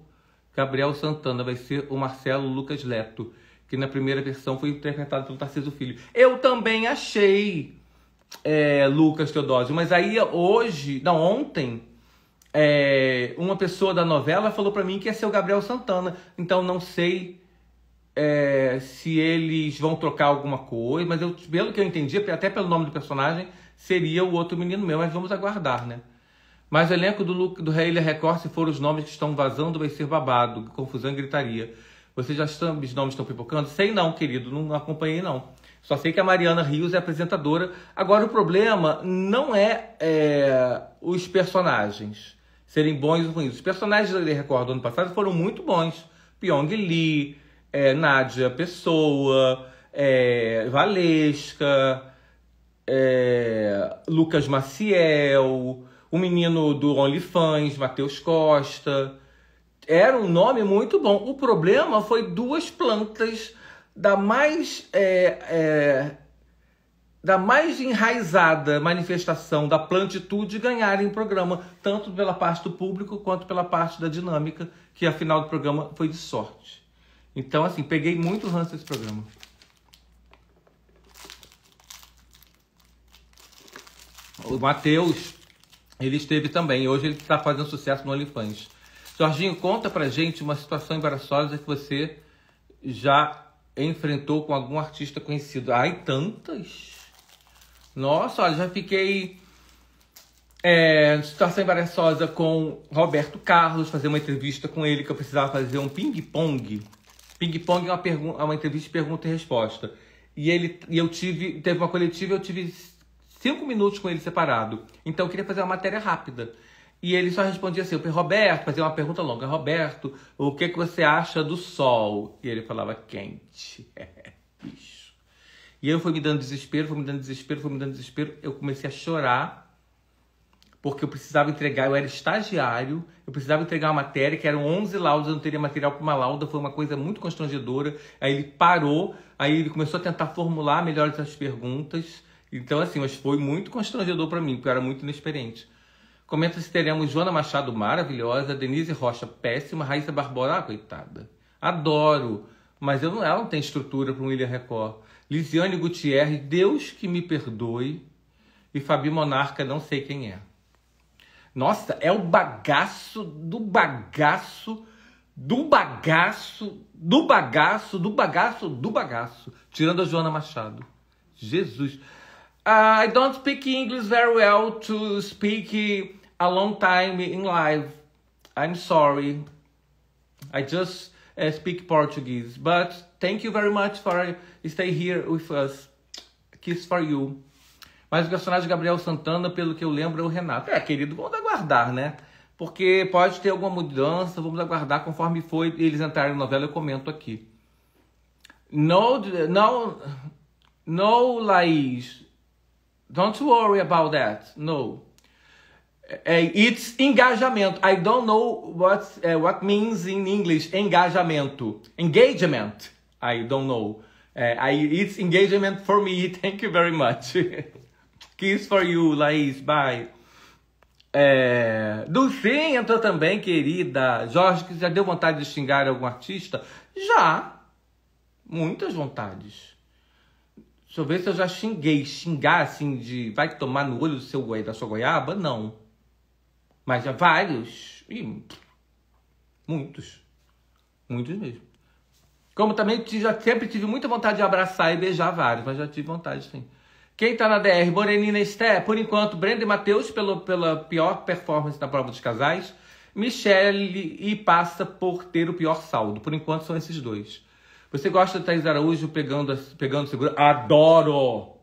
Gabriel Santana vai ser o Marcelo Lucas Leto, que na primeira versão foi interpretado pelo Tarcísio Filho. Eu também achei é, Lucas Teodósio, mas aí hoje, não, ontem, é, uma pessoa da novela falou para mim que ia ser o Gabriel Santana, então não sei. É, se eles vão trocar alguma coisa, mas eu, pelo que eu entendi, até pelo nome do personagem, seria o outro menino meu, mas vamos aguardar, né? Mas o elenco do, do Raília Record, se for os nomes que estão vazando, vai ser babado, confusão e gritaria. Vocês já estão, os nomes estão pipocando? Sei não, querido, não, acompanhei não. Só sei que a Mariana Rios é apresentadora. Agora, o problema não é, é os personagens serem bons ou ruins. Os personagens da Lei Record do ano passado foram muito bons. Pyong Lee, é, Nádia Pessoa, é, Valesca, é, Lucas Maciel, o menino do OnlyFans, Matheus Costa. Era um nome muito bom. O problema foi duas plantas da mais é, é, da mais enraizada manifestação da plantitude ganharem o programa, tanto pela parte do público quanto pela parte da dinâmica, que a final do programa foi de sorte. Então, assim, peguei muito ranço desse programa. O Matheus ele esteve também. Hoje ele está fazendo sucesso no OnlyFans. Jorginho, conta pra gente uma situação embaraçosa que você já enfrentou com algum artista conhecido. Ai, tantas! Nossa, olha, já fiquei. É, situação embaraçosa com Roberto Carlos, fazer uma entrevista com ele que eu precisava fazer um ping-pong. Ping-pong é uma, é uma entrevista de pergunta e resposta. E ele e eu tive, teve uma coletiva, eu tive cinco minutos com ele separado. Então eu queria fazer uma matéria rápida. E ele só respondia assim, Roberto, fazia uma pergunta longa, Roberto, o que, que você acha do sol? E ele falava, quente. É, bicho. E eu fui me dando desespero, fui me dando desespero, fui me dando desespero. Eu comecei a chorar, porque eu precisava entregar, eu era estagiário, eu precisava entregar uma matéria, que eram 11 laudas, eu não teria material para uma lauda, foi uma coisa muito constrangedora. Aí ele parou, aí ele começou a tentar formular melhor as perguntas. Então, assim, mas foi muito constrangedor para mim, porque eu era muito inexperiente. Comenta se teremos Joana Machado, maravilhosa, Denise Rocha, péssima, Raíssa Barbosa, ah, coitada. Adoro, mas eu não, ela não tem estrutura para um William Record. Lisiane Gutierrez, Deus que me perdoe. E Fabi Monarca, não sei quem é. Nossa, é o bagaço do bagaço do bagaço do bagaço do bagaço do bagaço. Tirando a Joana Machado. Jesus. Uh, I don't speak English very well to speak a long time in live. I'm sorry. I just uh, speak Portuguese. But thank you very much for stay here with us. Kiss for you. Mas o personagem Gabriel Santana, pelo que eu lembro, é o Renato. É, querido, vamos aguardar, né? Porque pode ter alguma mudança, vamos aguardar conforme foi eles entrarem na novela, eu comento aqui. No, não, não, Laís. Don't worry about that. No. É, é, it's engajamento. I don't know what, uh, what means in English engajamento. Engagement. I don't know. Uh, I, it's engagement for me. Thank you very much. Kiss for you, Laís. Bye. É, Dulcim entrou também, querida. Jorge, que já deu vontade de xingar algum artista? Já. Muitas vontades. Deixa eu ver se eu já xinguei. Xingar assim de vai tomar no olho do seu goi... da sua goiaba? Não. Mas já vários. E muitos. Muitos mesmo. Como também já sempre tive muita vontade de abraçar e beijar vários, mas já tive vontade sim. Quem tá na DR? Morenina Esté, por enquanto, Brenda e Matheus pelo, pela pior performance na prova dos casais. Michelle e passa por ter o pior saldo. Por enquanto são esses dois. Você gosta da Thaís Araújo pegando, pegando seguro? Adoro!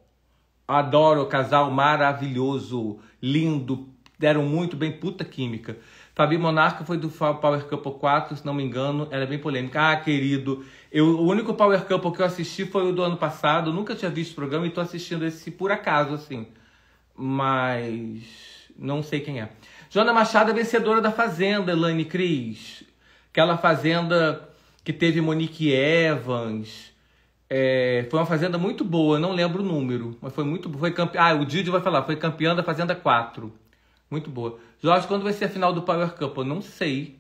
Adoro, casal maravilhoso, lindo, deram muito bem, puta química. Fabi Monarca foi do Power Couple 4, se não me engano, era bem polêmica. Ah, querido, eu, o único Power Couple que eu assisti foi o do ano passado, nunca tinha visto o programa e tô assistindo esse por acaso, assim. Mas não sei quem é. Jona Machado é vencedora da Fazenda, Elaine Cris. Aquela Fazenda que teve Monique Evans. É, foi uma fazenda muito boa, não lembro o número, mas foi muito foi campe... Ah, o Didi vai falar, foi campeã da Fazenda 4. Muito boa. Jorge, quando vai ser a final do Power Cup? Eu não sei.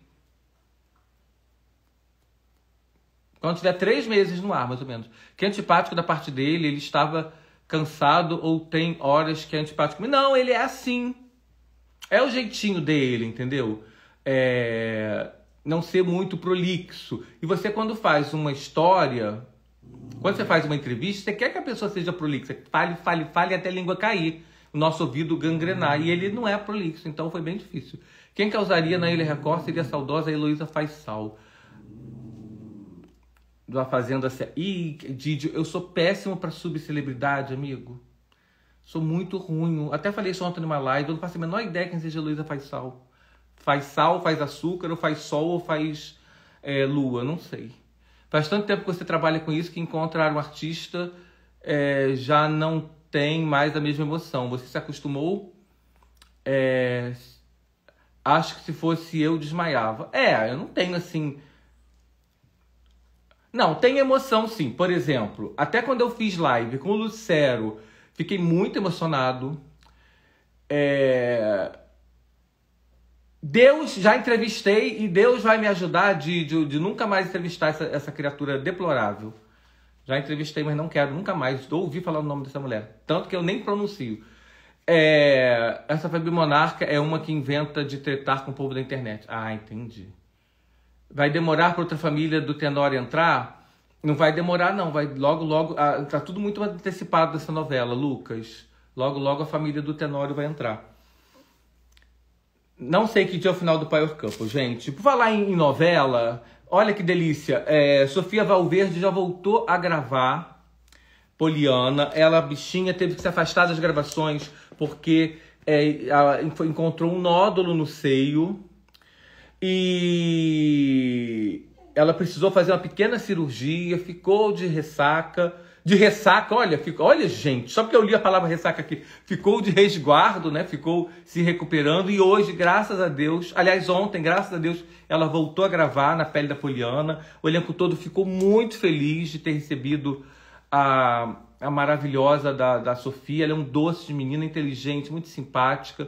Quando tiver três meses no ar, mais ou menos. Que é antipático da parte dele, ele estava cansado ou tem horas que é antipático. Não, ele é assim. É o jeitinho dele, entendeu? É não ser muito prolixo. E você, quando faz uma história, quando você faz uma entrevista, você quer que a pessoa seja prolixa, fale, fale, fale até a língua cair, o nosso ouvido gangrenar. E ele não é prolixo, então foi bem difícil. Quem causaria na Ilha Record seria a saudosa Heloísa Faisal. Da Fazenda C. Ih, Didi, eu sou péssimo para subcelebridade, amigo. Sou muito ruim. Até falei isso ontem numa live, eu não faço a menor ideia quem seja Heloísa Faisal. Faz sal, faz açúcar, ou faz sol, ou faz é, lua, não sei. Faz tanto tempo que você trabalha com isso que encontrar um artista é, já não tem mais a mesma emoção. Você se acostumou. É, acho que se fosse eu, desmaiava. É, eu não tenho assim. Não, tem emoção sim. Por exemplo, até quando eu fiz live com o Lucero, fiquei muito emocionado. É... Deus já entrevistei e Deus vai me ajudar de, de, de nunca mais entrevistar essa, essa, criatura deplorável. Já entrevistei, mas não quero nunca mais ouvir falar o nome dessa mulher. Tanto que eu nem pronuncio. É, essa febre monarca é uma que inventa de tretar com o povo da internet. Ah, entendi. Vai demorar para outra família do Tenor entrar? Não vai demorar, não. Vai logo, logo. Ah, tá tudo muito antecipado dessa novela, Lucas. Logo, logo a família do Tenório vai entrar. Não sei que dia é o final do Power campo, gente. Por tipo, falar em, novela, olha que delícia. É, Sofia Valverde já voltou a gravar Poliana. Ela, bichinha, teve que se afastar das gravações porque é, ela encontrou um nódulo no seio. E ela precisou fazer uma pequena cirurgia, ficou de ressaca de ressaca, olha, fica, olha gente, só porque eu li a palavra ressaca aqui, ficou de resguardo, né? Ficou se recuperando e hoje, graças a Deus, aliás, ontem, graças a Deus, ela voltou a gravar na pele da Poliana. O elenco todo ficou muito feliz de ter recebido a, a maravilhosa da, da Sofia. Ela é um doce de menina, inteligente, muito simpática.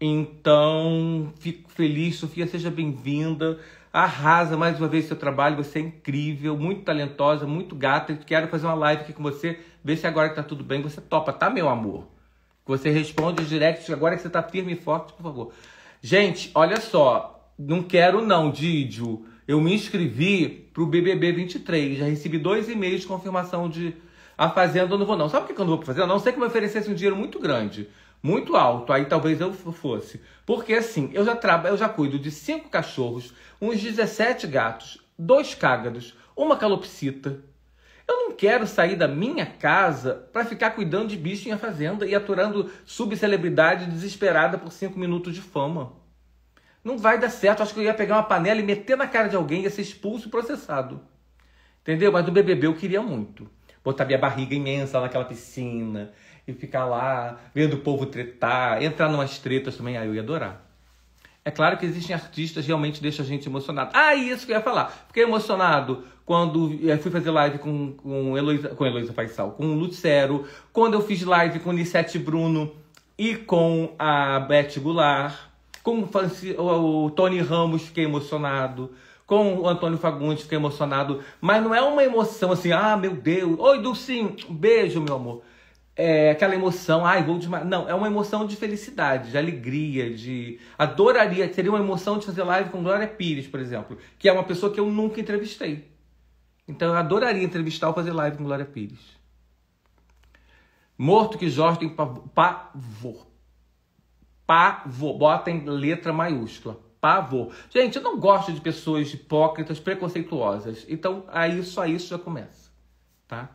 Então, fico feliz, Sofia, seja bem-vinda arrasa mais uma vez seu trabalho, você é incrível, muito talentosa, muito gata. Quero fazer uma live aqui com você, ver se agora que tá tudo bem, você topa, tá, meu amor? Você responde os directs agora que você tá firme e forte, por favor. Gente, olha só, não quero não, Didio. Eu me inscrevi pro BBB 23, já recebi dois e-mails de confirmação de a Fazenda, eu não vou não. Sabe por que eu não vou pra Fazenda? não sei que me oferecesse um dinheiro muito grande muito alto, aí talvez eu fosse. Porque assim, eu já trabalho, eu já cuido de cinco cachorros, uns 17 gatos, dois cágados, uma calopsita. Eu não quero sair da minha casa para ficar cuidando de bicho em fazenda e aturando subcelebridade desesperada por cinco minutos de fama. Não vai dar certo. Acho que eu ia pegar uma panela e meter na cara de alguém, ia ser expulso e processado. Entendeu? Mas do BBB eu queria muito. Botar minha barriga imensa naquela piscina, e ficar lá vendo o povo tretar, entrar numas tretas também, aí ah, eu ia adorar. É claro que existem artistas que realmente deixam a gente emocionado. Ah, isso que eu ia falar. Fiquei emocionado quando eu eh, fui fazer live com, com Heloísa com Heloísa Faisal, com o Lucero, quando eu fiz live com Lissete Bruno e com a Beth Goulart, com o Tony Ramos, fiquei emocionado com o Antônio Fagundes, fiquei emocionado. Mas não é uma emoção assim, ah, meu Deus, oi, Dulcim, beijo, meu amor é, aquela emoção, ai, vou desmaiar. Não, é uma emoção de felicidade, de alegria, de. Adoraria, seria uma emoção de fazer live com Glória Pires, por exemplo, que é uma pessoa que eu nunca entrevistei. Então eu adoraria entrevistar ou fazer live com Glória Pires. Morto que Jorge tem pavor. Pavor. Bota em letra maiúscula. Pavor. Gente, eu não gosto de pessoas hipócritas, preconceituosas. Então, aí só isso já começa. Tá?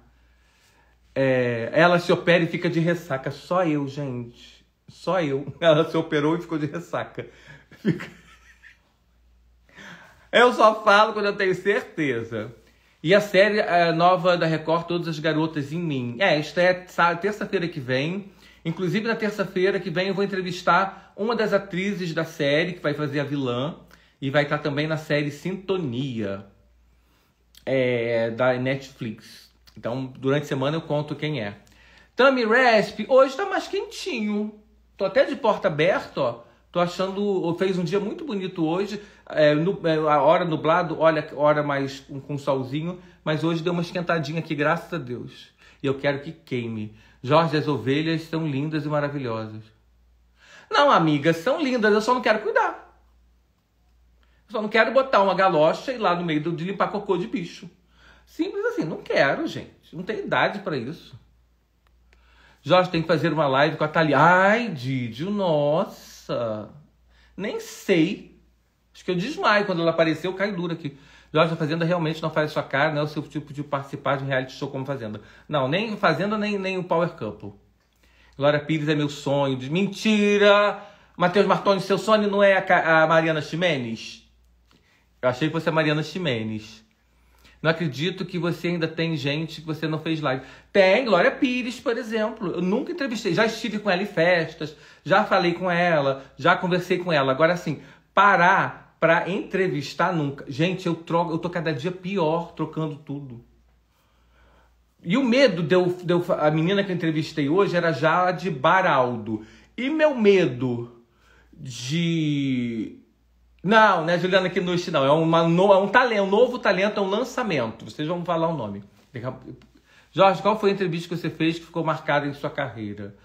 É, ela se opera e fica de ressaca. Só eu, gente. Só eu. Ela se operou e ficou de ressaca. Fica... Eu só falo quando eu tenho certeza. E a série nova da Record, Todas as Garotas em Mim. É, esta é terça-feira que vem. Inclusive, na terça-feira que vem, eu vou entrevistar uma das atrizes da série, que vai fazer a vilã. E vai estar também na série Sintonia, é, da Netflix. Então, durante a semana eu conto quem é. Tami Resp, hoje tá mais quentinho. Tô até de porta aberta, ó. Tô achando. Fez um dia muito bonito hoje. É, no, é, a hora nublado, olha, hora mais com, com solzinho. Mas hoje deu uma esquentadinha aqui, graças a Deus. E eu quero que queime. Jorge, as ovelhas são lindas e maravilhosas. Não, amigas, são lindas, eu só não quero cuidar. Eu só não quero botar uma galocha e lá no meio de limpar cocô de bicho. Simples assim, não quero, gente. Não tem idade para isso. Jorge tem que fazer uma live com a Thalia. Ai, Didio, nossa. Nem sei. Acho que eu desmaio quando ela apareceu, cai dura aqui. Jorge, a Fazenda realmente não faz a sua cara, não é o seu tipo de participar de um reality show como Fazenda. Não, nem Fazenda, nem, nem o Power Couple. Glória Pires é meu sonho. De... Mentira! Matheus Martoni, seu sonho não é a, a Mariana Ximenes? Eu achei que fosse a Mariana Ximenes. Não acredito que você ainda tem gente que você não fez live. Tem, Glória Pires, por exemplo. Eu nunca entrevistei, já estive com ela em festas, já falei com ela, já conversei com ela. Agora, assim, parar para entrevistar nunca. Gente, eu troco, eu tô cada dia pior trocando tudo. E o medo deu, deu a menina que eu entrevistei hoje era já de Baraldo. E meu medo de não, né, Juliana Kinushi, não. É, uma no... é um talento, é um novo talento, é um lançamento. Vocês vão falar o nome. Jorge, qual foi a entrevista que você fez que ficou marcada em sua carreira?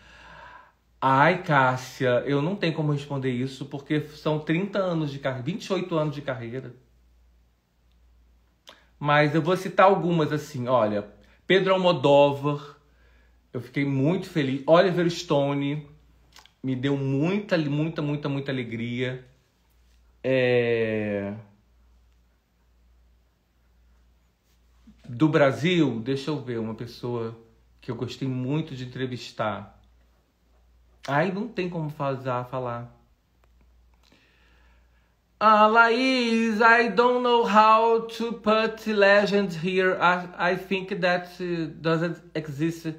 Ai, Cássia, eu não tenho como responder isso, porque são 30 anos de carreira, 28 anos de carreira. Mas eu vou citar algumas assim, olha, Pedro Almodóvar, eu fiquei muito feliz. Oliver Stone me deu muita, muita, muita, muita alegria é, do Brasil, deixa eu ver, uma pessoa que eu gostei muito de entrevistar. Aí não tem como a falar. Ah, Laís, I don't know how to put legend here. I, I think that doesn't exist.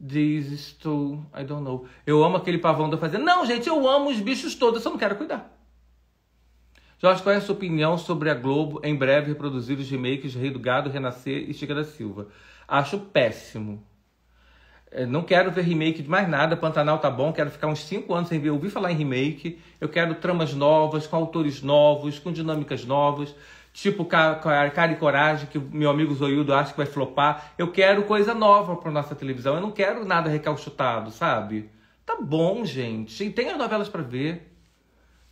This too. I don't know. Eu amo aquele pavão da fazenda. Não, gente, eu amo os bichos todos, eu só não quero cuidar. Jorge, qual é a sua opinião sobre a Globo em breve reproduzir os remakes de Rei do Gado, Renascer e Chica da Silva? Acho péssimo. É, não quero ver remake de mais nada, Pantanal tá bom, quero ficar uns 5 anos sem ver, Ouvi falar em remake. Eu quero tramas novas, com autores novos, com dinâmicas novas, tipo Cara e Coragem, que meu amigo Zoiudo acha que vai flopar. Eu quero coisa nova para nossa televisão, eu não quero nada recalchutado, sabe? Tá bom, gente. E tem as novelas para ver.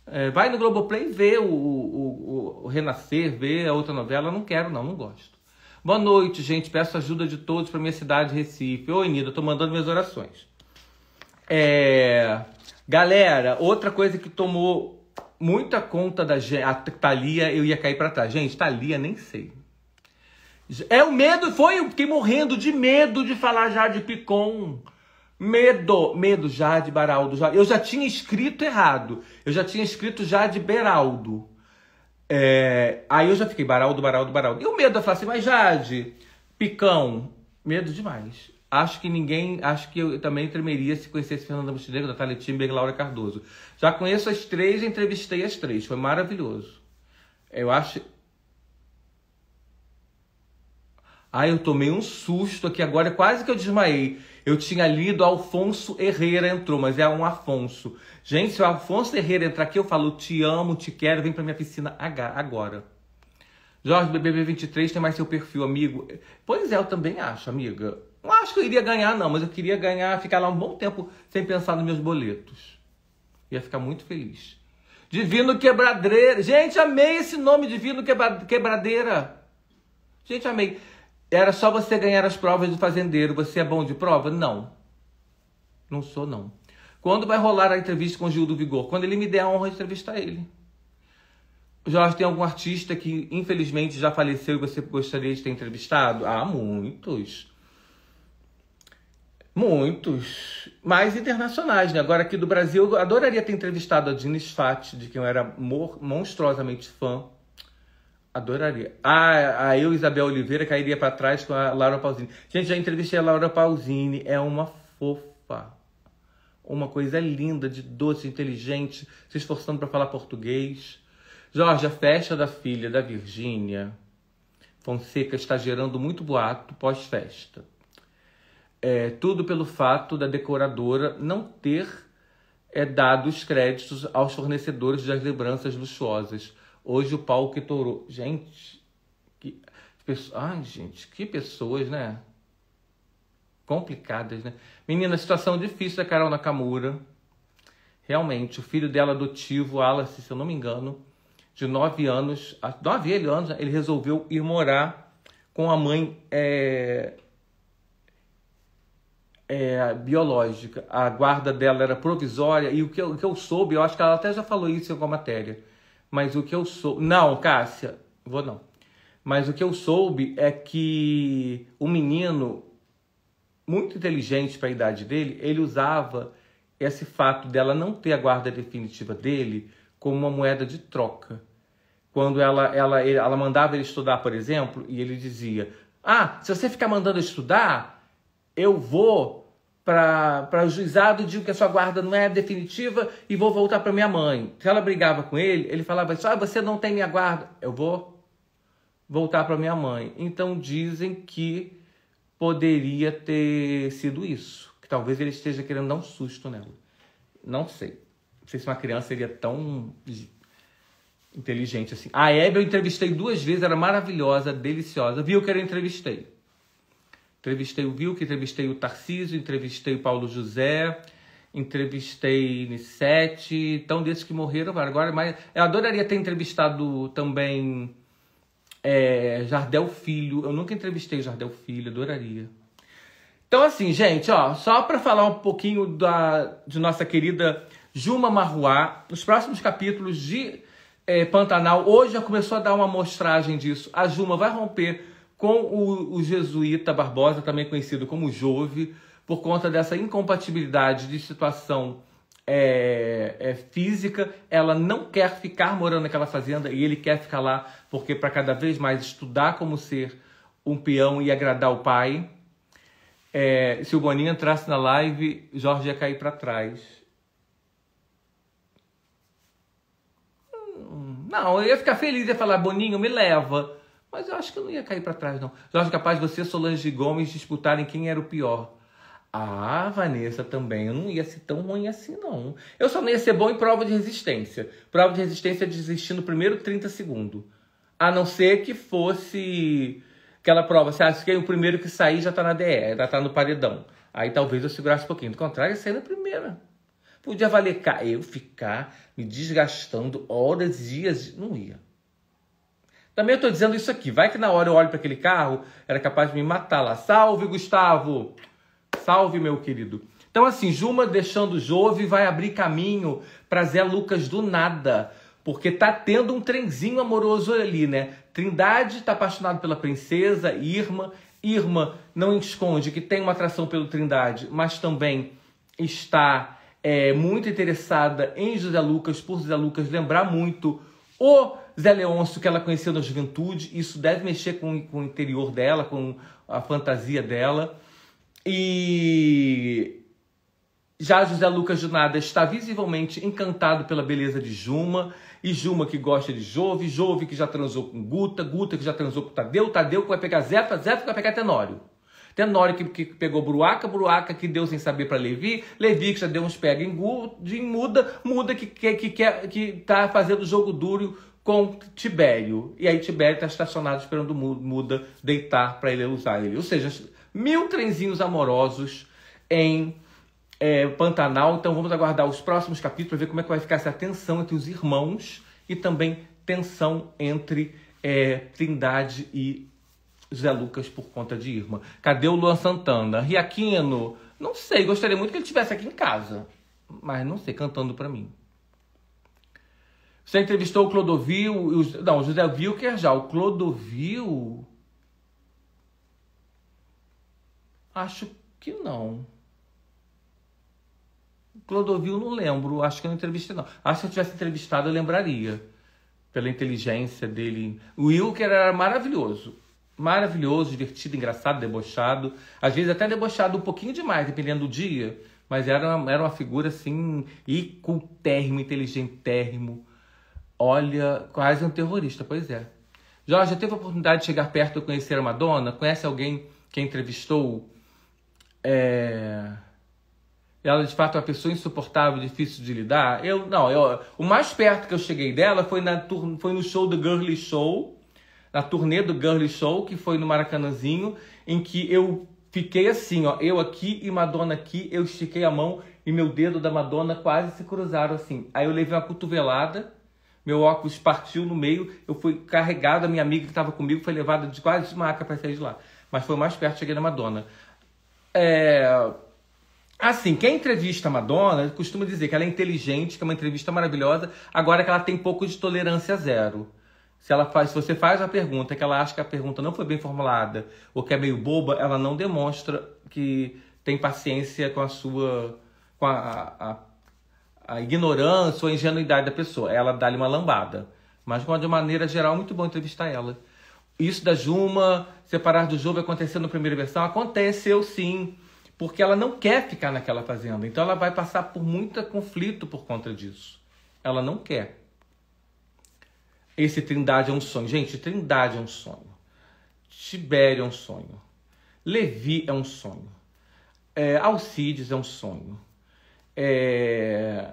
É, vai no Globoplay ver o, o, o, Renascer, ver a outra novela. Não quero, não, não gosto. Boa noite, gente. Peço ajuda de todos para minha cidade, Recife. Oi, Nida, tô mandando minhas orações. É... Galera, outra coisa que tomou muita conta da gente. A Thalia, eu ia cair para trás. Gente, Thalia, nem sei. É o medo, foi, eu fiquei morrendo de medo de falar já de Picon. Medo, medo, Jade Baraldo. Jade. Eu já tinha escrito errado. Eu já tinha escrito Jade Beraldo. É, aí eu já fiquei Baraldo, Baraldo, Baraldo. E o medo, eu falei assim, mas Jade, picão, medo demais. Acho que ninguém, acho que eu também tremeria se conhecesse Fernanda Montenegro, Natália Timber e Laura Cardoso. Já conheço as três, entrevistei as três, foi maravilhoso. Eu acho. Ai, eu tomei um susto aqui agora, quase que eu desmaiei. Eu tinha lido Alfonso Herrera entrou, mas é um Afonso. Gente, se o Afonso Herrera entrar aqui, eu falo: te amo, te quero, vem pra minha piscina agora. Jorge BBB23 tem mais seu perfil, amigo. Pois é, eu também acho, amiga. Não acho que eu iria ganhar, não, mas eu queria ganhar, ficar lá um bom tempo sem pensar nos meus boletos. Ia ficar muito feliz. Divino Quebradeira. Gente, amei esse nome, Divino Quebra... Quebradeira. Gente, amei. Era só você ganhar as provas do fazendeiro. Você é bom de prova? Não. Não sou, não. Quando vai rolar a entrevista com o Gil do Vigor? Quando ele me der a honra de entrevistar ele. Jorge, tem algum artista que infelizmente já faleceu e você gostaria de ter entrevistado? Ah, muitos. Muitos. Mais internacionais, né? Agora aqui do Brasil, eu adoraria ter entrevistado a Dina Fati, de quem eu era monstruosamente fã. Adoraria. Ah, a eu, Isabel Oliveira, cairia para trás com a Laura Pausini. Gente, já entrevistei a Laura Pausini. É uma fofa. Uma coisa linda, de doce, inteligente, se esforçando para falar português. Jorge, a festa da filha da Virgínia Fonseca está gerando muito boato pós-festa. É, tudo pelo fato da decoradora não ter é, dado os créditos aos fornecedores das lembranças luxuosas Hoje o pau que torou. Gente, que. gente, que pessoas, né? Complicadas, né? Menina, situação difícil da Carol Nakamura. Realmente, o filho dela adotivo, Alice, se eu não me engano, de 9 anos, 9 anos, né? ele resolveu ir morar com a mãe é, é, biológica. A guarda dela era provisória e o que, eu, o que eu soube, eu acho que ela até já falou isso em alguma matéria mas o que eu sou. Não, Cássia, vou não. Mas o que eu soube é que o menino, muito inteligente para a idade dele, ele usava esse fato dela não ter a guarda definitiva dele como uma moeda de troca. Quando ela, ela, ela mandava ele estudar, por exemplo, e ele dizia: Ah, se você ficar mandando estudar, eu vou para o juizado, digo que a sua guarda não é definitiva e vou voltar para minha mãe. Se ela brigava com ele, ele falava assim: ah, você não tem minha guarda, eu vou voltar para minha mãe. Então dizem que poderia ter sido isso, que talvez ele esteja querendo dar um susto nela. Não sei. Não sei se uma criança seria tão inteligente assim. A Hebe eu entrevistei duas vezes, era maravilhosa, deliciosa. Viu que eu entrevistei. Entrevistei o Vilk, entrevistei o Tarcísio, entrevistei o Paulo José, entrevistei Nissete, então desses que morreram agora, mas eu adoraria ter entrevistado também é, Jardel Filho. Eu nunca entrevistei Jardel Filho, adoraria. Então assim, gente, ó, só para falar um pouquinho da de nossa querida Juma Marruá, os próximos capítulos de é, Pantanal, hoje já começou a dar uma amostragem disso. A Juma vai romper com o, o jesuíta Barbosa, também conhecido como Jove, por conta dessa incompatibilidade de situação é, é, física, ela não quer ficar morando naquela fazenda e ele quer ficar lá porque para cada vez mais estudar como ser um peão e agradar o pai. É, se o Boninho entrasse na live, Jorge ia cair para trás. Hum, não, eu ia ficar feliz, ia falar, Boninho, me leva. Mas eu acho que eu não ia cair para trás, não. Eu acho capaz você, e Solange Gomes, disputarem quem era o pior. Ah, Vanessa, também eu não ia ser tão ruim assim, não. Eu só não ia ser bom em prova de resistência. Prova de resistência é desistir no primeiro 30 segundos. A não ser que fosse aquela prova, se acha que o primeiro que sair já tá na DE, já tá no paredão. Aí talvez eu segurasse um pouquinho. Do contrário, ia sair na primeira. Podia valer cá. Eu ficar me desgastando horas e dias. Não ia. Também eu estou dizendo isso aqui. Vai que na hora eu olho para aquele carro, era capaz de me matar lá. Salve, Gustavo! Salve, meu querido. Então, assim, Juma deixando Jove vai abrir caminho para Zé Lucas do nada. Porque tá tendo um trenzinho amoroso ali, né? Trindade tá apaixonado pela princesa, Irma. Irma não esconde que tem uma atração pelo Trindade, mas também está é, muito interessada em José Lucas, por José Lucas lembrar muito o Zé Leôncio, que ela conheceu na juventude, isso deve mexer com, com o interior dela, com a fantasia dela. E já José Lucas Junada está visivelmente encantado pela beleza de Juma, e Juma que gosta de Jove, Jove que já transou com Guta, Guta que já transou com Tadeu, Tadeu que vai pegar Zefa, Zefa que vai pegar Tenório. Até na hora que, que pegou Bruaca, Bruaca que deu sem saber para Levi, Levi que já deu uns pega em, muda, muda que quer que, que, que tá fazendo jogo duro com Tibério. E aí Tibério está estacionado esperando Muda deitar para ele usar ele. Ou seja, mil trenzinhos amorosos em é, Pantanal. Então vamos aguardar os próximos capítulos para ver como é que vai ficar essa tensão entre os irmãos e também tensão entre é, Trindade e Zé Lucas por conta de Irma. Cadê o Luan Santana? Riaquino? Não sei, gostaria muito que ele estivesse aqui em casa. Mas não sei, cantando para mim. Você entrevistou o Clodovil e o, Não, o José Wilker já. O Clodovil. Acho que não. Clodovil não lembro, acho que eu não entrevistei não. Acho que se eu tivesse entrevistado eu lembraria. Pela inteligência dele. O Wilker era maravilhoso maravilhoso, divertido, engraçado, debochado. Às vezes até debochado um pouquinho demais, dependendo do dia. Mas era uma, era uma figura assim, e cultérrimo, inteligentérrimo. Olha, quase um terrorista, pois é. Jorge, já teve a oportunidade de chegar perto e conhecer a Madonna? Conhece alguém que entrevistou? É... Ela de fato é uma pessoa insuportável, difícil de lidar? Eu não, eu, o mais perto que eu cheguei dela foi, na, foi no show do Girly Show, na turnê do Girly Show, que foi no Maracanãzinho, em que eu fiquei assim, ó, eu aqui e Madonna aqui, eu estiquei a mão e meu dedo da Madonna quase se cruzaram assim. Aí eu levei uma cotovelada, meu óculos partiu no meio, eu fui carregado, a minha amiga que estava comigo foi levada de quase de maca para sair de lá. Mas foi mais perto, cheguei na Madonna. É... Assim, quem entrevista a Madonna costuma dizer que ela é inteligente, que é uma entrevista maravilhosa, agora que ela tem pouco de tolerância zero. Se ela faz, se você faz a pergunta que ela acha que a pergunta não foi bem formulada ou que é meio boba, ela não demonstra que tem paciência com a sua com a, a, a ignorância ou a ingenuidade da pessoa. Ela dá-lhe uma lambada. Mas de uma maneira geral, é muito bom entrevistar ela. Isso da Juma, separar do Jova aconteceu na primeira versão? Aconteceu sim, porque ela não quer ficar naquela fazenda. Então ela vai passar por muito conflito por conta disso. Ela não quer. Esse Trindade é um sonho. Gente, Trindade é um sonho. Tibério é um sonho. Levi é um sonho. É, Alcides é um sonho. É,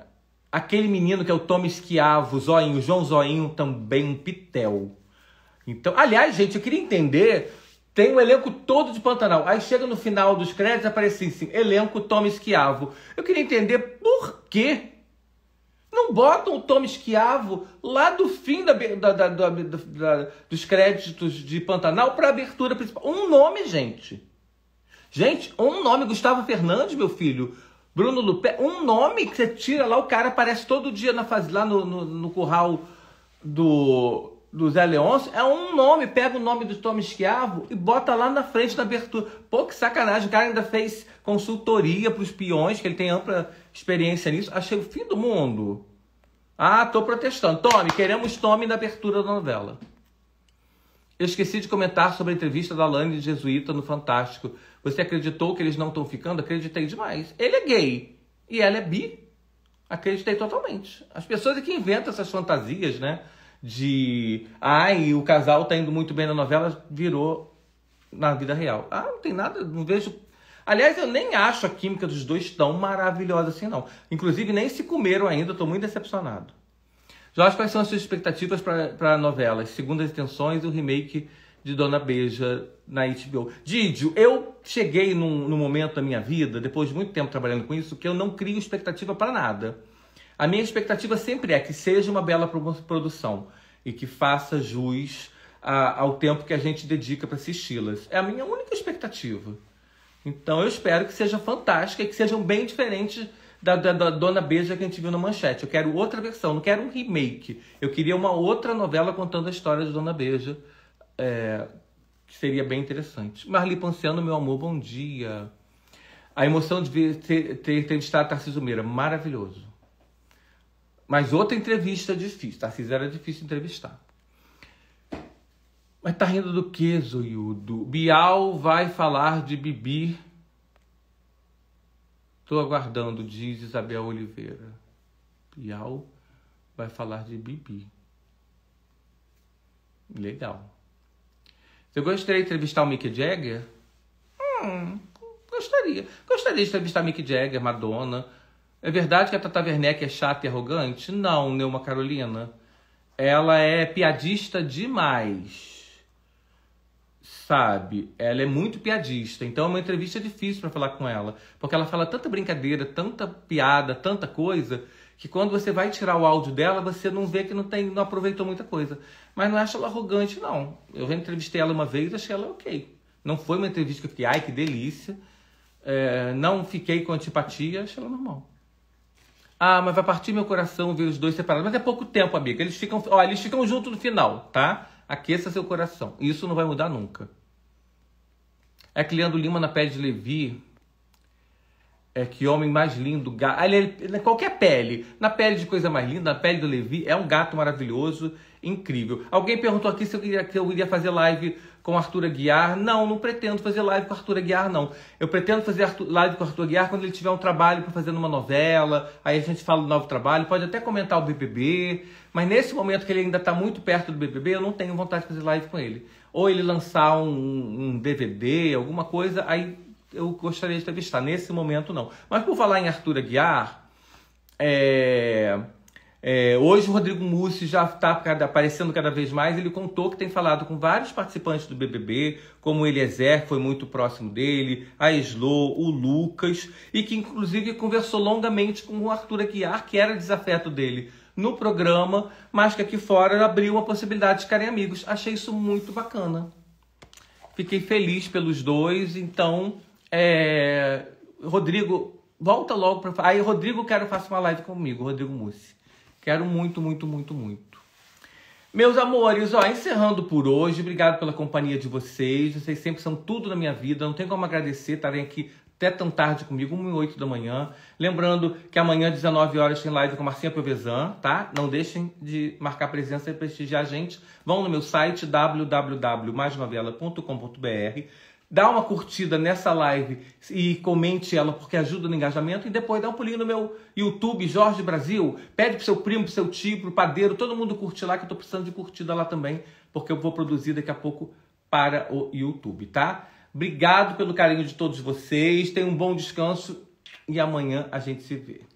aquele menino que é o Tom Esquiavo, Zoinho, João Zoinho, também um pitel. Então, aliás, gente, eu queria entender. Tem o um elenco todo de Pantanal. Aí chega no final dos créditos, aparece assim, elenco Tom Esquiavo. Eu queria entender por quê. Não botam o Tom Esquiavo lá do fim da, da, da, da dos créditos de Pantanal para abertura principal. Um nome, gente. Gente, um nome. Gustavo Fernandes, meu filho. Bruno Lupé. Um nome que você tira lá, o cara aparece todo dia na fase, lá no, no, no curral do do Zé Leôncio é um nome. Pega o nome do Tom Esquiavo e bota lá na frente da abertura. Pô, que sacanagem. O cara ainda fez consultoria para os peões, que ele tem ampla experiência nisso. Achei o fim do mundo. Ah, tô protestando. Tome, queremos Tome na abertura da novela. Eu esqueci de comentar sobre a entrevista da Lani Jesuíta no Fantástico. Você acreditou que eles não estão ficando? Acreditei demais. Ele é gay e ela é bi. Acreditei totalmente. As pessoas é que inventam essas fantasias, né? de ai, o casal tá indo muito bem na novela, virou na vida real. Ah, não tem nada, não vejo. Aliás, eu nem acho a química dos dois tão maravilhosa assim, não. Inclusive, nem se comeram ainda, tô muito decepcionado. Jorge, quais são as suas expectativas para a novela? Segundo as e o remake de Dona Beija na HBO. Didio, eu cheguei num, num momento da minha vida, depois de muito tempo trabalhando com isso, que eu não crio expectativa para nada. A minha expectativa sempre é que seja uma bela produção e que faça jus a, ao tempo que a gente dedica para assisti-las. É a minha única expectativa. Então eu espero que seja fantástica e que sejam bem diferentes da, da, da, Dona Beija que a gente viu na manchete. Eu quero outra versão, não quero um remake. Eu queria uma outra novela contando a história de Dona Beija, é, que seria bem interessante. Marli Ponciano, meu amor, bom dia. A emoção de ver, ter, ter estado Tarcísio Meira, maravilhoso. Mas outra entrevista difícil. Tarcísio era difícil entrevistar. Mas tá rindo do que, Zoiudo? Bial vai falar de Bibi. Tô aguardando, diz Isabel Oliveira. Bial vai falar de Bibi. Legal. Você gostaria de entrevistar o Mick Jagger? Hum, gostaria. Gostaria de entrevistar Mick Jagger, Madonna. É verdade que a Tata Werneck é chata e arrogante? Não, Neuma Carolina. Ela é piadista demais. Sabe? Ela é muito piadista. Então é uma entrevista difícil para falar com ela. Porque ela fala tanta brincadeira, tanta piada, tanta coisa, que quando você vai tirar o áudio dela, você não vê que não, tem, não aproveitou muita coisa. Mas não acho ela arrogante, não. Eu já entrevistei ela uma vez e achei ela ok. Não foi uma entrevista que eu fiquei, ai, que delícia. É, não fiquei com antipatia, achei ela normal. Ah, mas vai partir meu coração ver os dois separados. Mas é pouco tempo, amiga. Eles ficam, ó, eles ficam juntos no final, tá? Aqueça seu coração. Isso não vai mudar nunca. É que Leandro Lima, na pele de Levi, é que homem mais lindo, gato. Ah, ele, é, ele, é qualquer pele. Na pele de coisa mais linda, na pele do Levi, é um gato maravilhoso, incrível. Alguém perguntou aqui se eu iria, que eu iria fazer live com Arthur Aguiar. Não, não pretendo fazer live com Arthur Aguiar, não. Eu pretendo fazer Arthur, live com Arthur Aguiar quando ele tiver um trabalho para fazer numa novela. Aí a gente fala do novo trabalho, pode até comentar o BBB. Mas nesse momento que ele ainda está muito perto do BBB, eu não tenho vontade de fazer live com ele. Ou ele lançar um, um DVD, alguma coisa, aí eu gostaria de entrevistar. Nesse momento, não. Mas por falar em Arthur Aguiar, é... É, hoje o Rodrigo Mussi já está aparecendo cada vez mais. Ele contou que tem falado com vários participantes do BBB, como o Eliezer, que foi muito próximo dele, a Eslo, o Lucas, e que inclusive conversou longamente com o Arthur Aguiar, que era desafeto dele no programa, mas que aqui fora abriu uma possibilidade de ficarem amigos. Achei isso muito bacana. Fiquei feliz pelos dois, então é, Rodrigo, volta logo para. Aí, Rodrigo, quero faça uma live comigo, Rodrigo Mussi. Quero muito, muito, muito, muito. Meus amores, ó, encerrando por hoje. Obrigado pela companhia de vocês. Vocês sempre são tudo na minha vida. Não tem como agradecer estarem aqui até tão tarde comigo, 1 e 8 da manhã. Lembrando que amanhã, 19 horas, tem live com Marcinha Provezan, tá? Não deixem de marcar presença e prestigiar a gente. Vão no meu site www.maisnovela.com.br dá uma curtida nessa live e comente ela porque ajuda no engajamento e depois dá um pulinho no meu YouTube Jorge Brasil, pede pro seu primo, pro seu tio, pro padeiro, todo mundo curtir lá que eu tô precisando de curtida lá também, porque eu vou produzir daqui a pouco para o YouTube, tá? Obrigado pelo carinho de todos vocês, tenham um bom descanso e amanhã a gente se vê.